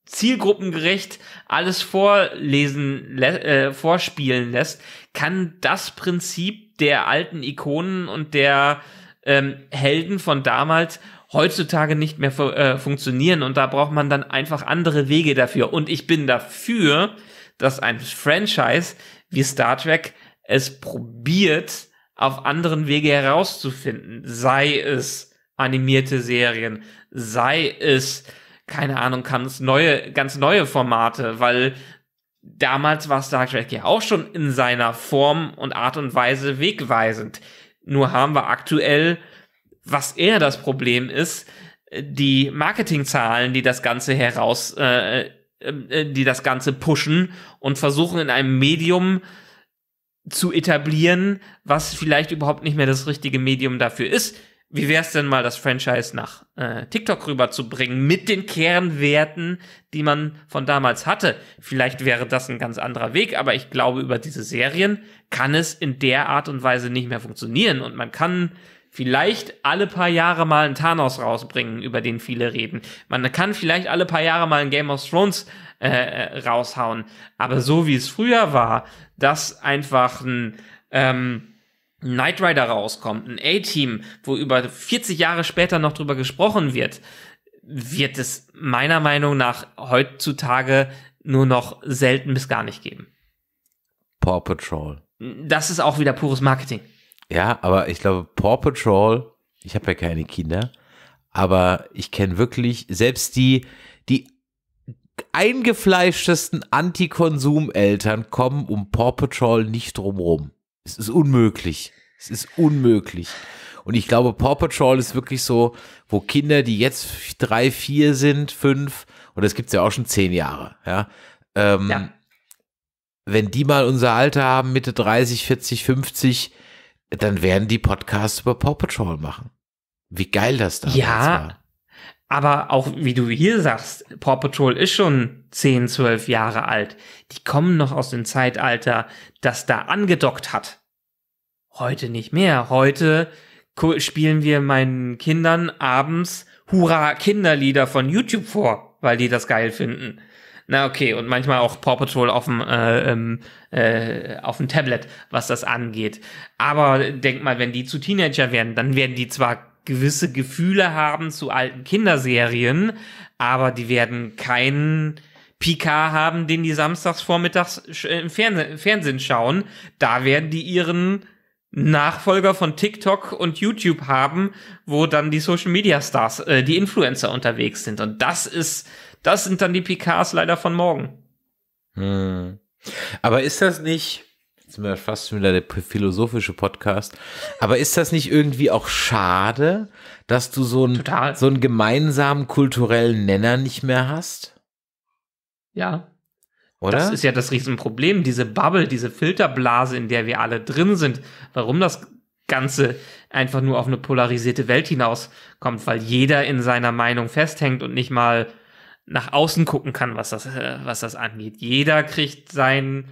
Speaker 1: zielgruppengerecht alles vorlesen, äh, vorspielen lässt, kann das Prinzip der alten Ikonen und der ähm, Helden von damals heutzutage nicht mehr fu äh, funktionieren und da braucht man dann einfach andere Wege dafür. Und ich bin dafür, dass ein Franchise wie Star Trek es probiert, auf anderen Wege herauszufinden. Sei es animierte Serien, sei es, keine Ahnung, ganz neue, ganz neue Formate, weil damals war Star Trek ja auch schon in seiner Form und Art und Weise wegweisend. Nur haben wir aktuell, was eher das Problem ist, die Marketingzahlen, die das Ganze heraus, äh, äh, äh die das Ganze pushen und versuchen in einem Medium zu etablieren, was vielleicht überhaupt nicht mehr das richtige Medium dafür ist. Wie wäre es denn mal, das Franchise nach äh, TikTok rüberzubringen mit den Kernwerten, die man von damals hatte? Vielleicht wäre das ein ganz anderer Weg, aber ich glaube, über diese Serien kann es in der Art und Weise nicht mehr funktionieren und man kann vielleicht alle paar Jahre mal einen Thanos rausbringen, über den viele reden. Man kann vielleicht alle paar Jahre mal ein Game of Thrones äh, äh, raushauen. Aber so wie es früher war, dass einfach ein ähm, Knight Rider rauskommt, ein A-Team, wo über 40 Jahre später noch drüber gesprochen wird, wird es meiner Meinung nach heutzutage nur noch selten bis gar nicht geben.
Speaker 2: Paw Patrol.
Speaker 1: Das ist auch wieder pures Marketing.
Speaker 2: Ja, aber ich glaube, Paw Patrol, ich habe ja keine Kinder, aber ich kenne wirklich selbst die, die eingefleischtesten Antikonsum-Eltern kommen um Paw Patrol nicht drumrum. Es ist unmöglich. Es ist unmöglich. Und ich glaube, Paw Patrol ist wirklich so, wo Kinder, die jetzt drei, vier sind, fünf, und das gibt es ja auch schon zehn Jahre, ja, ähm, ja. Wenn die mal unser Alter haben, Mitte 30, 40, 50, dann werden die Podcasts über Paw Patrol machen. Wie geil das da ja,
Speaker 1: war. Aber auch wie du hier sagst, Paw Patrol ist schon 10, 12 Jahre alt. Die kommen noch aus dem Zeitalter, das da angedockt hat. Heute nicht mehr. Heute spielen wir meinen Kindern abends Hurra Kinderlieder von YouTube vor, weil die das geil finden. Na okay, und manchmal auch Paw Patrol auf dem, äh, ähm, äh, auf dem Tablet, was das angeht. Aber denk mal, wenn die zu Teenager werden, dann werden die zwar gewisse Gefühle haben zu alten Kinderserien, aber die werden keinen Picard haben, den die samstags vormittags äh, im Fernsehen, schauen. Da werden die ihren Nachfolger von TikTok und YouTube haben, wo dann die Social Media Stars, äh, die Influencer unterwegs sind. Und das ist, das sind dann die Picards leider von morgen. Hm. Aber ist das nicht,
Speaker 2: sind wir fast schon wieder der philosophische Podcast. Aber ist das nicht irgendwie auch schade, dass du so, ein, so einen gemeinsamen kulturellen Nenner nicht mehr hast? Ja. Oder? Das ist ja
Speaker 1: das Riesenproblem, diese Bubble, diese Filterblase, in der wir alle drin sind. Warum das Ganze einfach nur auf eine polarisierte Welt hinauskommt, weil jeder in seiner Meinung festhängt und nicht mal nach außen gucken kann, was das, äh, was das angeht. Jeder kriegt seinen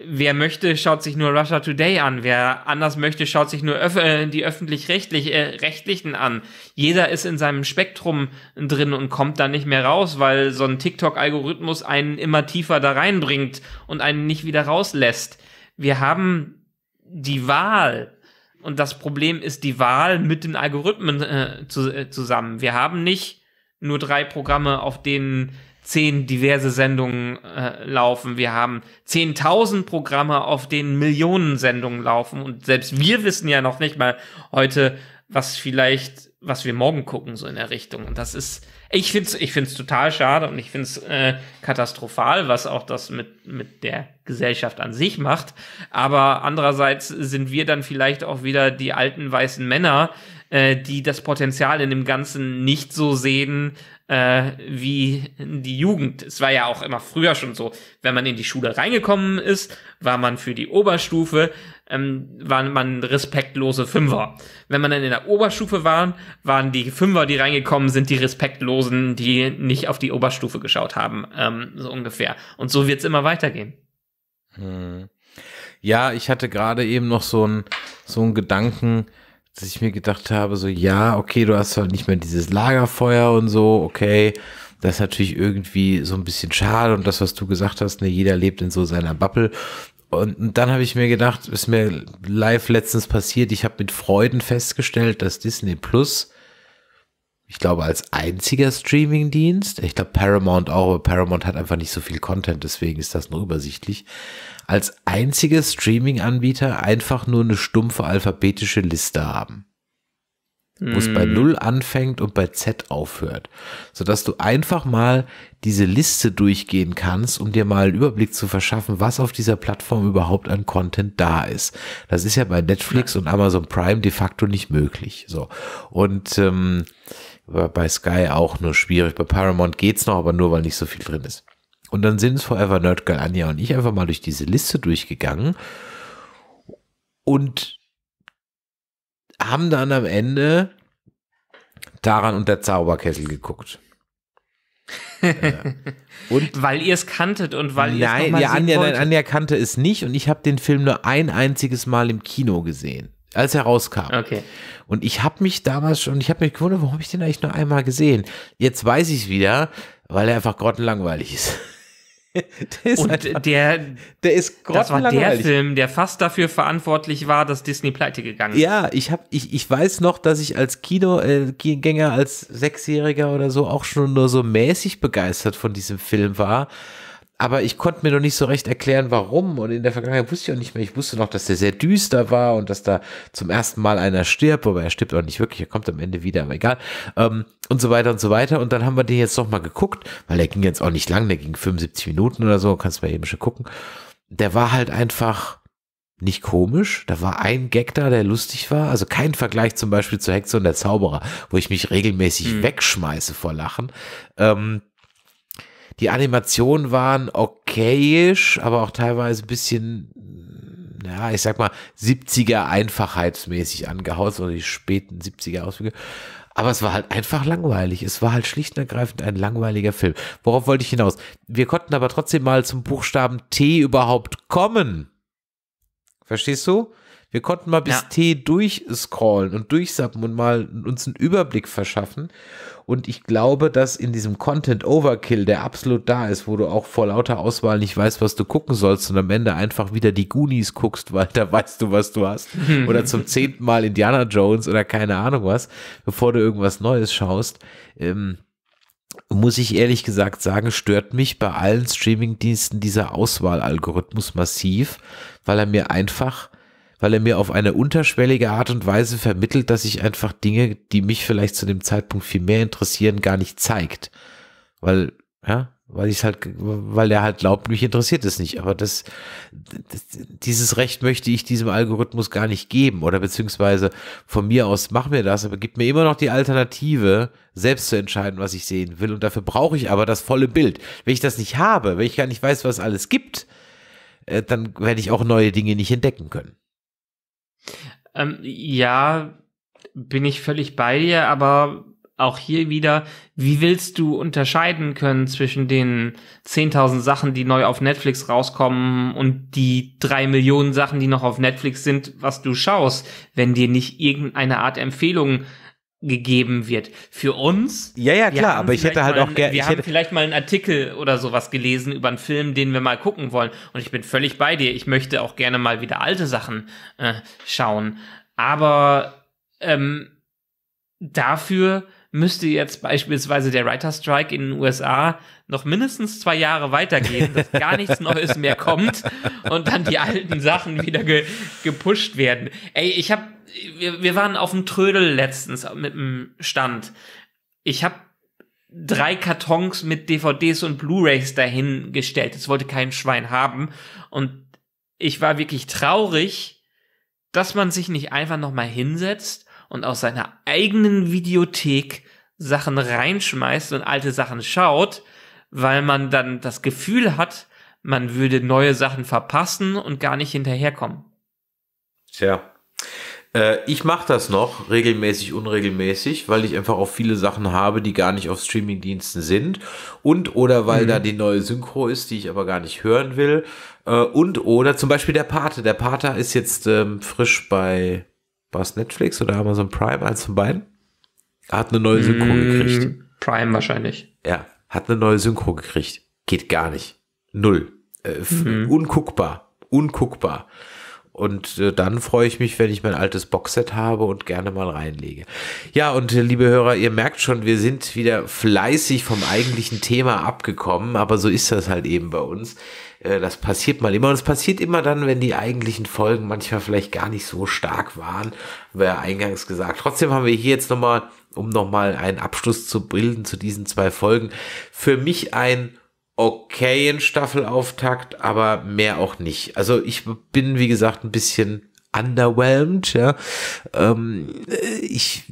Speaker 1: Wer möchte, schaut sich nur Russia Today an. Wer anders möchte, schaut sich nur öf äh, die öffentlich-rechtlichen äh, an. Jeder ist in seinem Spektrum drin und kommt da nicht mehr raus, weil so ein TikTok-Algorithmus einen immer tiefer da reinbringt und einen nicht wieder rauslässt. Wir haben die Wahl. Und das Problem ist die Wahl mit den Algorithmen äh, zu, äh, zusammen. Wir haben nicht nur drei Programme, auf denen zehn diverse Sendungen äh, laufen. Wir haben zehntausend Programme, auf denen Millionen Sendungen laufen. Und selbst wir wissen ja noch nicht mal heute, was vielleicht, was wir morgen gucken, so in der Richtung. Und das ist, ich find's, ich find's total schade und ich find's äh, katastrophal, was auch das mit, mit der Gesellschaft an sich macht. Aber andererseits sind wir dann vielleicht auch wieder die alten weißen Männer, äh, die das Potenzial in dem Ganzen nicht so sehen, äh, wie die Jugend. Es war ja auch immer früher schon so, wenn man in die Schule reingekommen ist, war man für die Oberstufe, ähm, waren man respektlose Fünfer. Wenn man dann in der Oberstufe war, waren die Fünfer, die reingekommen sind, die respektlosen, die nicht auf die Oberstufe geschaut haben, ähm, so ungefähr. Und so wird's immer weitergehen. Hm.
Speaker 2: Ja, ich hatte gerade eben noch so einen so einen Gedanken, dass ich mir gedacht habe, so ja, okay, du hast halt nicht mehr dieses Lagerfeuer und so, okay, das ist natürlich irgendwie so ein bisschen schade und das, was du gesagt hast, ne, jeder lebt in so seiner Bubble. Und dann habe ich mir gedacht, ist mir live letztens passiert, ich habe mit Freuden festgestellt, dass Disney Plus, ich glaube, als einziger Streamingdienst, ich glaube Paramount auch, aber Paramount hat einfach nicht so viel Content, deswegen ist das nur übersichtlich, als einziger Streaming-Anbieter einfach nur eine stumpfe alphabetische Liste haben.
Speaker 1: Wo es bei 0
Speaker 2: hm. anfängt und bei Z aufhört. Sodass du einfach mal diese Liste durchgehen kannst, um dir mal einen Überblick zu verschaffen, was auf dieser Plattform überhaupt an Content da ist. Das ist ja bei Netflix und Amazon Prime de facto nicht möglich. So. Und ähm, bei Sky auch nur schwierig. Bei Paramount geht's noch, aber nur weil nicht so viel drin ist. Und dann sind es Forever Nerd Girl Anja und ich einfach mal durch diese Liste durchgegangen und haben dann am Ende daran und der Zauberkessel geguckt.
Speaker 1: äh. und weil ihr es kanntet und weil ihr es ja, Anja, nein, Anja
Speaker 2: kannte es nicht und ich habe den Film nur ein einziges Mal im Kino gesehen, als er rauskam. Okay. Und ich habe mich damals schon, ich habe mich gewundert, warum habe ich den eigentlich nur einmal gesehen? Jetzt weiß ich es wieder, weil er einfach grottenlangweilig ist.
Speaker 1: der ist, und der, der ist Das war der Film, der fast dafür verantwortlich war, dass Disney pleite gegangen ist.
Speaker 2: Ja, ich, hab, ich, ich weiß noch, dass ich als Kinogänger, äh, als Sechsjähriger oder so auch schon nur so mäßig begeistert von diesem Film war aber ich konnte mir noch nicht so recht erklären, warum. Und in der Vergangenheit wusste ich auch nicht mehr. Ich wusste noch, dass der sehr düster war und dass da zum ersten Mal einer stirbt, aber er stirbt auch nicht wirklich, er kommt am Ende wieder, aber egal. Ähm, und so weiter und so weiter. Und dann haben wir den jetzt nochmal geguckt, weil der ging jetzt auch nicht lang, der ging 75 Minuten oder so, kannst du mal eben schon gucken. Der war halt einfach nicht komisch. Da war ein Gag da, der lustig war. Also kein Vergleich zum Beispiel zur Hexe und der Zauberer, wo ich mich regelmäßig mhm. wegschmeiße vor Lachen. Ähm, die Animationen waren okayisch, aber auch teilweise ein bisschen, ja, ich sag mal, 70er einfachheitsmäßig angehaust oder die späten 70er Ausflüge. Aber es war halt einfach langweilig. Es war halt schlicht und ergreifend ein langweiliger Film. Worauf wollte ich hinaus? Wir konnten aber trotzdem mal zum Buchstaben T überhaupt kommen. Verstehst du? Wir konnten mal bis ja. T durchscrollen und durchsappen und mal uns einen Überblick verschaffen. Und ich glaube, dass in diesem Content Overkill, der absolut da ist, wo du auch vor lauter Auswahl nicht weißt, was du gucken sollst und am Ende einfach wieder die Goonies guckst, weil da weißt du, was du hast. Hm. oder zum zehnten Mal Indiana Jones oder keine Ahnung was, bevor du irgendwas Neues schaust. Ähm, muss ich ehrlich gesagt sagen, stört mich bei allen Streamingdiensten dieser Auswahlalgorithmus massiv, weil er mir einfach weil er mir auf eine unterschwellige Art und Weise vermittelt, dass ich einfach Dinge, die mich vielleicht zu dem Zeitpunkt viel mehr interessieren, gar nicht zeigt. Weil, ja, weil ich halt, weil er halt glaubt, mich interessiert es nicht. Aber das, das, dieses Recht möchte ich diesem Algorithmus gar nicht geben oder beziehungsweise von mir aus mach mir das, aber gib mir immer noch die Alternative, selbst zu entscheiden, was ich sehen will. Und dafür brauche ich aber das volle Bild. Wenn ich das nicht habe, wenn ich gar nicht weiß, was alles gibt, äh, dann werde ich auch neue Dinge nicht entdecken können.
Speaker 1: Ähm, ja, bin ich völlig bei dir, aber auch hier wieder, wie willst du unterscheiden können zwischen den 10.000 Sachen, die neu auf Netflix rauskommen und die 3 Millionen Sachen, die noch auf Netflix sind, was du schaust, wenn dir nicht irgendeine Art Empfehlung gegeben wird. Für uns. Ja, ja, klar, aber ich hätte halt auch gerne. Wir haben hätte... vielleicht mal einen Artikel oder sowas gelesen über einen Film, den wir mal gucken wollen. Und ich bin völlig bei dir. Ich möchte auch gerne mal wieder alte Sachen äh, schauen. Aber ähm, dafür müsste jetzt beispielsweise der Writer Strike in den USA noch mindestens zwei Jahre weitergehen, dass gar nichts Neues mehr kommt und dann die alten Sachen wieder ge gepusht werden. Ey, ich habe wir, wir waren auf dem Trödel letztens mit dem Stand. Ich habe drei Kartons mit DVDs und Blu-rays dahingestellt. Das wollte kein Schwein haben. Und ich war wirklich traurig, dass man sich nicht einfach nochmal hinsetzt und aus seiner eigenen Videothek Sachen reinschmeißt und alte Sachen schaut, weil man dann das Gefühl hat, man würde neue Sachen verpassen und gar nicht hinterherkommen.
Speaker 2: Tja. Äh, ich mache das noch regelmäßig, unregelmäßig, weil ich einfach auch viele Sachen habe, die gar nicht auf Streamingdiensten sind und oder weil mhm. da die neue Synchro ist, die ich aber gar nicht hören will äh, und oder zum Beispiel der Pate. Der Pate ist jetzt ähm, frisch bei was Netflix oder Amazon Prime, eins von beiden. Hat eine neue Synchro mhm, gekriegt. Prime wahrscheinlich. Ja, hat eine neue Synchro gekriegt. Geht gar nicht. Null. Äh, mhm. Unguckbar. Unguckbar. Und äh, dann freue ich mich, wenn ich mein altes Boxset habe und gerne mal reinlege. Ja, und äh, liebe Hörer, ihr merkt schon, wir sind wieder fleißig vom eigentlichen Thema abgekommen, aber so ist das halt eben bei uns. Äh, das passiert mal immer. Und es passiert immer dann, wenn die eigentlichen Folgen manchmal vielleicht gar nicht so stark waren, haben ja eingangs gesagt. Trotzdem haben wir hier jetzt nochmal, um nochmal einen Abschluss zu bilden zu diesen zwei Folgen, für mich ein okayen Staffelauftakt, aber mehr auch nicht. Also ich bin, wie gesagt, ein bisschen underwhelmed. Ja. Ähm, ich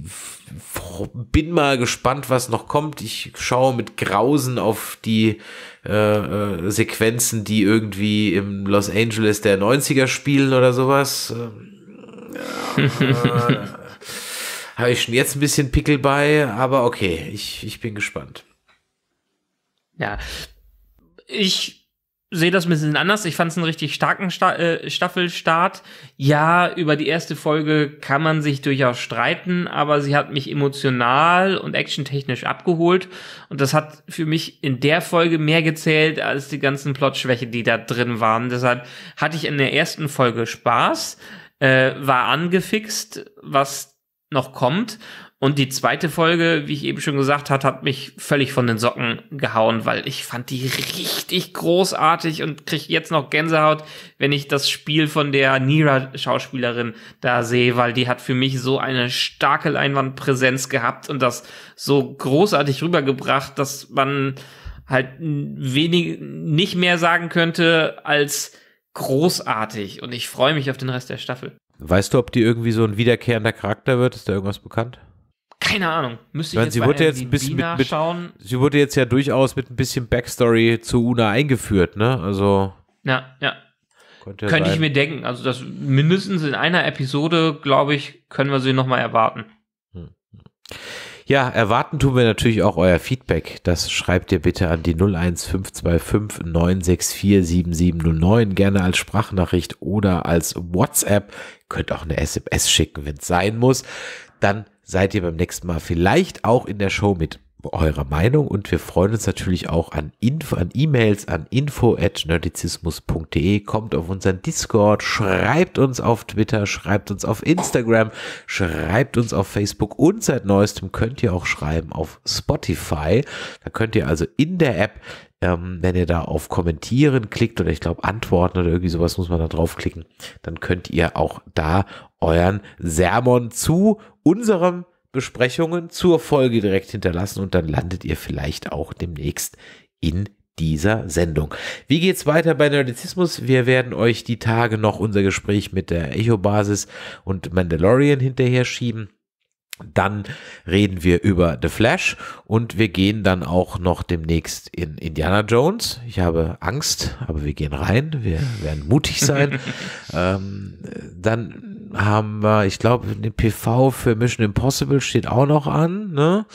Speaker 2: bin mal gespannt, was noch kommt. Ich schaue mit Grausen auf die äh, äh Sequenzen, die irgendwie im Los Angeles der 90er spielen oder sowas. Ähm, äh, Habe ich schon jetzt ein bisschen Pickel bei, aber okay, ich, ich bin gespannt.
Speaker 1: Ja, ich sehe das ein bisschen anders. Ich fand es einen richtig starken Sta äh, Staffelstart. Ja, über die erste Folge kann man sich durchaus streiten, aber sie hat mich emotional und actiontechnisch abgeholt. Und das hat für mich in der Folge mehr gezählt als die ganzen Plotschwäche, die da drin waren. Deshalb hatte ich in der ersten Folge Spaß, äh, war angefixt, was noch kommt. Und die zweite Folge, wie ich eben schon gesagt hat, hat mich völlig von den Socken gehauen, weil ich fand die richtig großartig und kriege jetzt noch Gänsehaut, wenn ich das Spiel von der Nira-Schauspielerin da sehe, weil die hat für mich so eine starke Leinwandpräsenz gehabt und das so großartig rübergebracht, dass man halt wenig nicht mehr sagen könnte als großartig. Und ich freue mich auf den Rest der Staffel.
Speaker 2: Weißt du, ob die irgendwie so ein wiederkehrender Charakter wird? Ist da irgendwas bekannt?
Speaker 1: Keine Ahnung. Müsste ich meine, jetzt sie wurde jetzt ein bisschen mit, mit, schauen.
Speaker 2: Sie wurde jetzt ja durchaus mit ein bisschen Backstory zu Una eingeführt, ne? Also. Ja, ja. Könnte, könnte ich mir
Speaker 1: denken. Also, das mindestens in einer Episode, glaube ich, können wir sie nochmal erwarten. Hm, hm.
Speaker 2: Ja, erwarten tun wir natürlich auch euer Feedback. Das schreibt ihr bitte an die 01525 964 7709. Gerne als Sprachnachricht oder als WhatsApp. könnt auch eine SMS schicken, wenn es sein muss dann seid ihr beim nächsten Mal vielleicht auch in der Show mit eurer Meinung und wir freuen uns natürlich auch an Info, an E-Mails an info info@nerdizismus.de. Kommt auf unseren Discord, schreibt uns auf Twitter, schreibt uns auf Instagram, schreibt uns auf Facebook und seit neuestem könnt ihr auch schreiben auf Spotify. Da könnt ihr also in der App ähm, wenn ihr da auf Kommentieren klickt oder ich glaube Antworten oder irgendwie sowas muss man da draufklicken, dann könnt ihr auch da euren Sermon zu unserem Besprechungen zur Folge direkt hinterlassen und dann landet ihr vielleicht auch demnächst in dieser Sendung. Wie geht's weiter bei Nerdizismus? Wir werden euch die Tage noch unser Gespräch mit der Echo-Basis und Mandalorian hinterher schieben. Dann reden wir über The Flash und wir gehen dann auch noch demnächst in Indiana Jones. Ich habe Angst, aber wir gehen rein. Wir werden mutig sein. ähm, dann haben wir, ich glaube, eine PV für Mission Impossible steht auch noch an. Ne?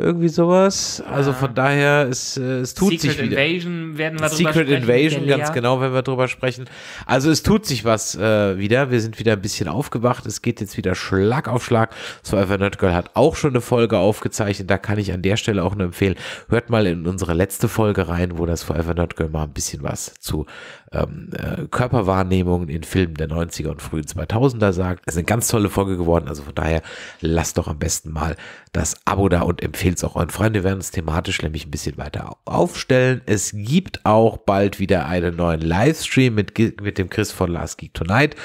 Speaker 2: Irgendwie sowas. Also von daher, es, äh, es tut Secret sich wieder. Invasion werden wir Secret sprechen, Secret Invasion, ganz genau, wenn wir drüber sprechen. Also es tut sich was äh, wieder. Wir sind wieder ein bisschen aufgewacht. Es geht jetzt wieder Schlag auf Schlag. Survivor Nerd Girl hat auch schon eine Folge aufgezeichnet. Da kann ich an der Stelle auch nur empfehlen. Hört mal in unsere letzte Folge rein, wo das Forever Nerd Girl mal ein bisschen was zu ähm, äh, Körperwahrnehmungen in Filmen der 90er und frühen 2000er sagt. Es ist eine ganz tolle Folge geworden, also von daher lasst doch am besten mal das Abo da und empfehlt es auch euren Freunden. Wir werden uns thematisch nämlich ein bisschen weiter aufstellen. Es gibt auch bald wieder einen neuen Livestream mit, mit dem Chris von Last Geek Tonight.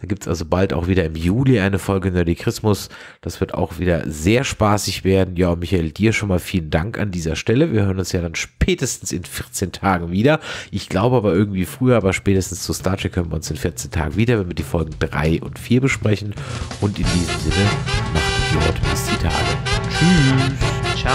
Speaker 2: Da gibt es also bald auch wieder im Juli eine Folge Nerdy Christmas. Das wird auch wieder sehr spaßig werden. Ja, Michael, dir schon mal vielen Dank an dieser Stelle. Wir hören uns ja dann spätestens in 14 Tagen wieder. Ich glaube aber irgendwie früher früher, aber spätestens zu Star Trek hören wir uns in 14 Tagen wieder, wenn wir die Folgen 3 und 4 besprechen. Und in diesem Sinne, macht die Leute bis die Tage.
Speaker 1: Tschüss. Ciao.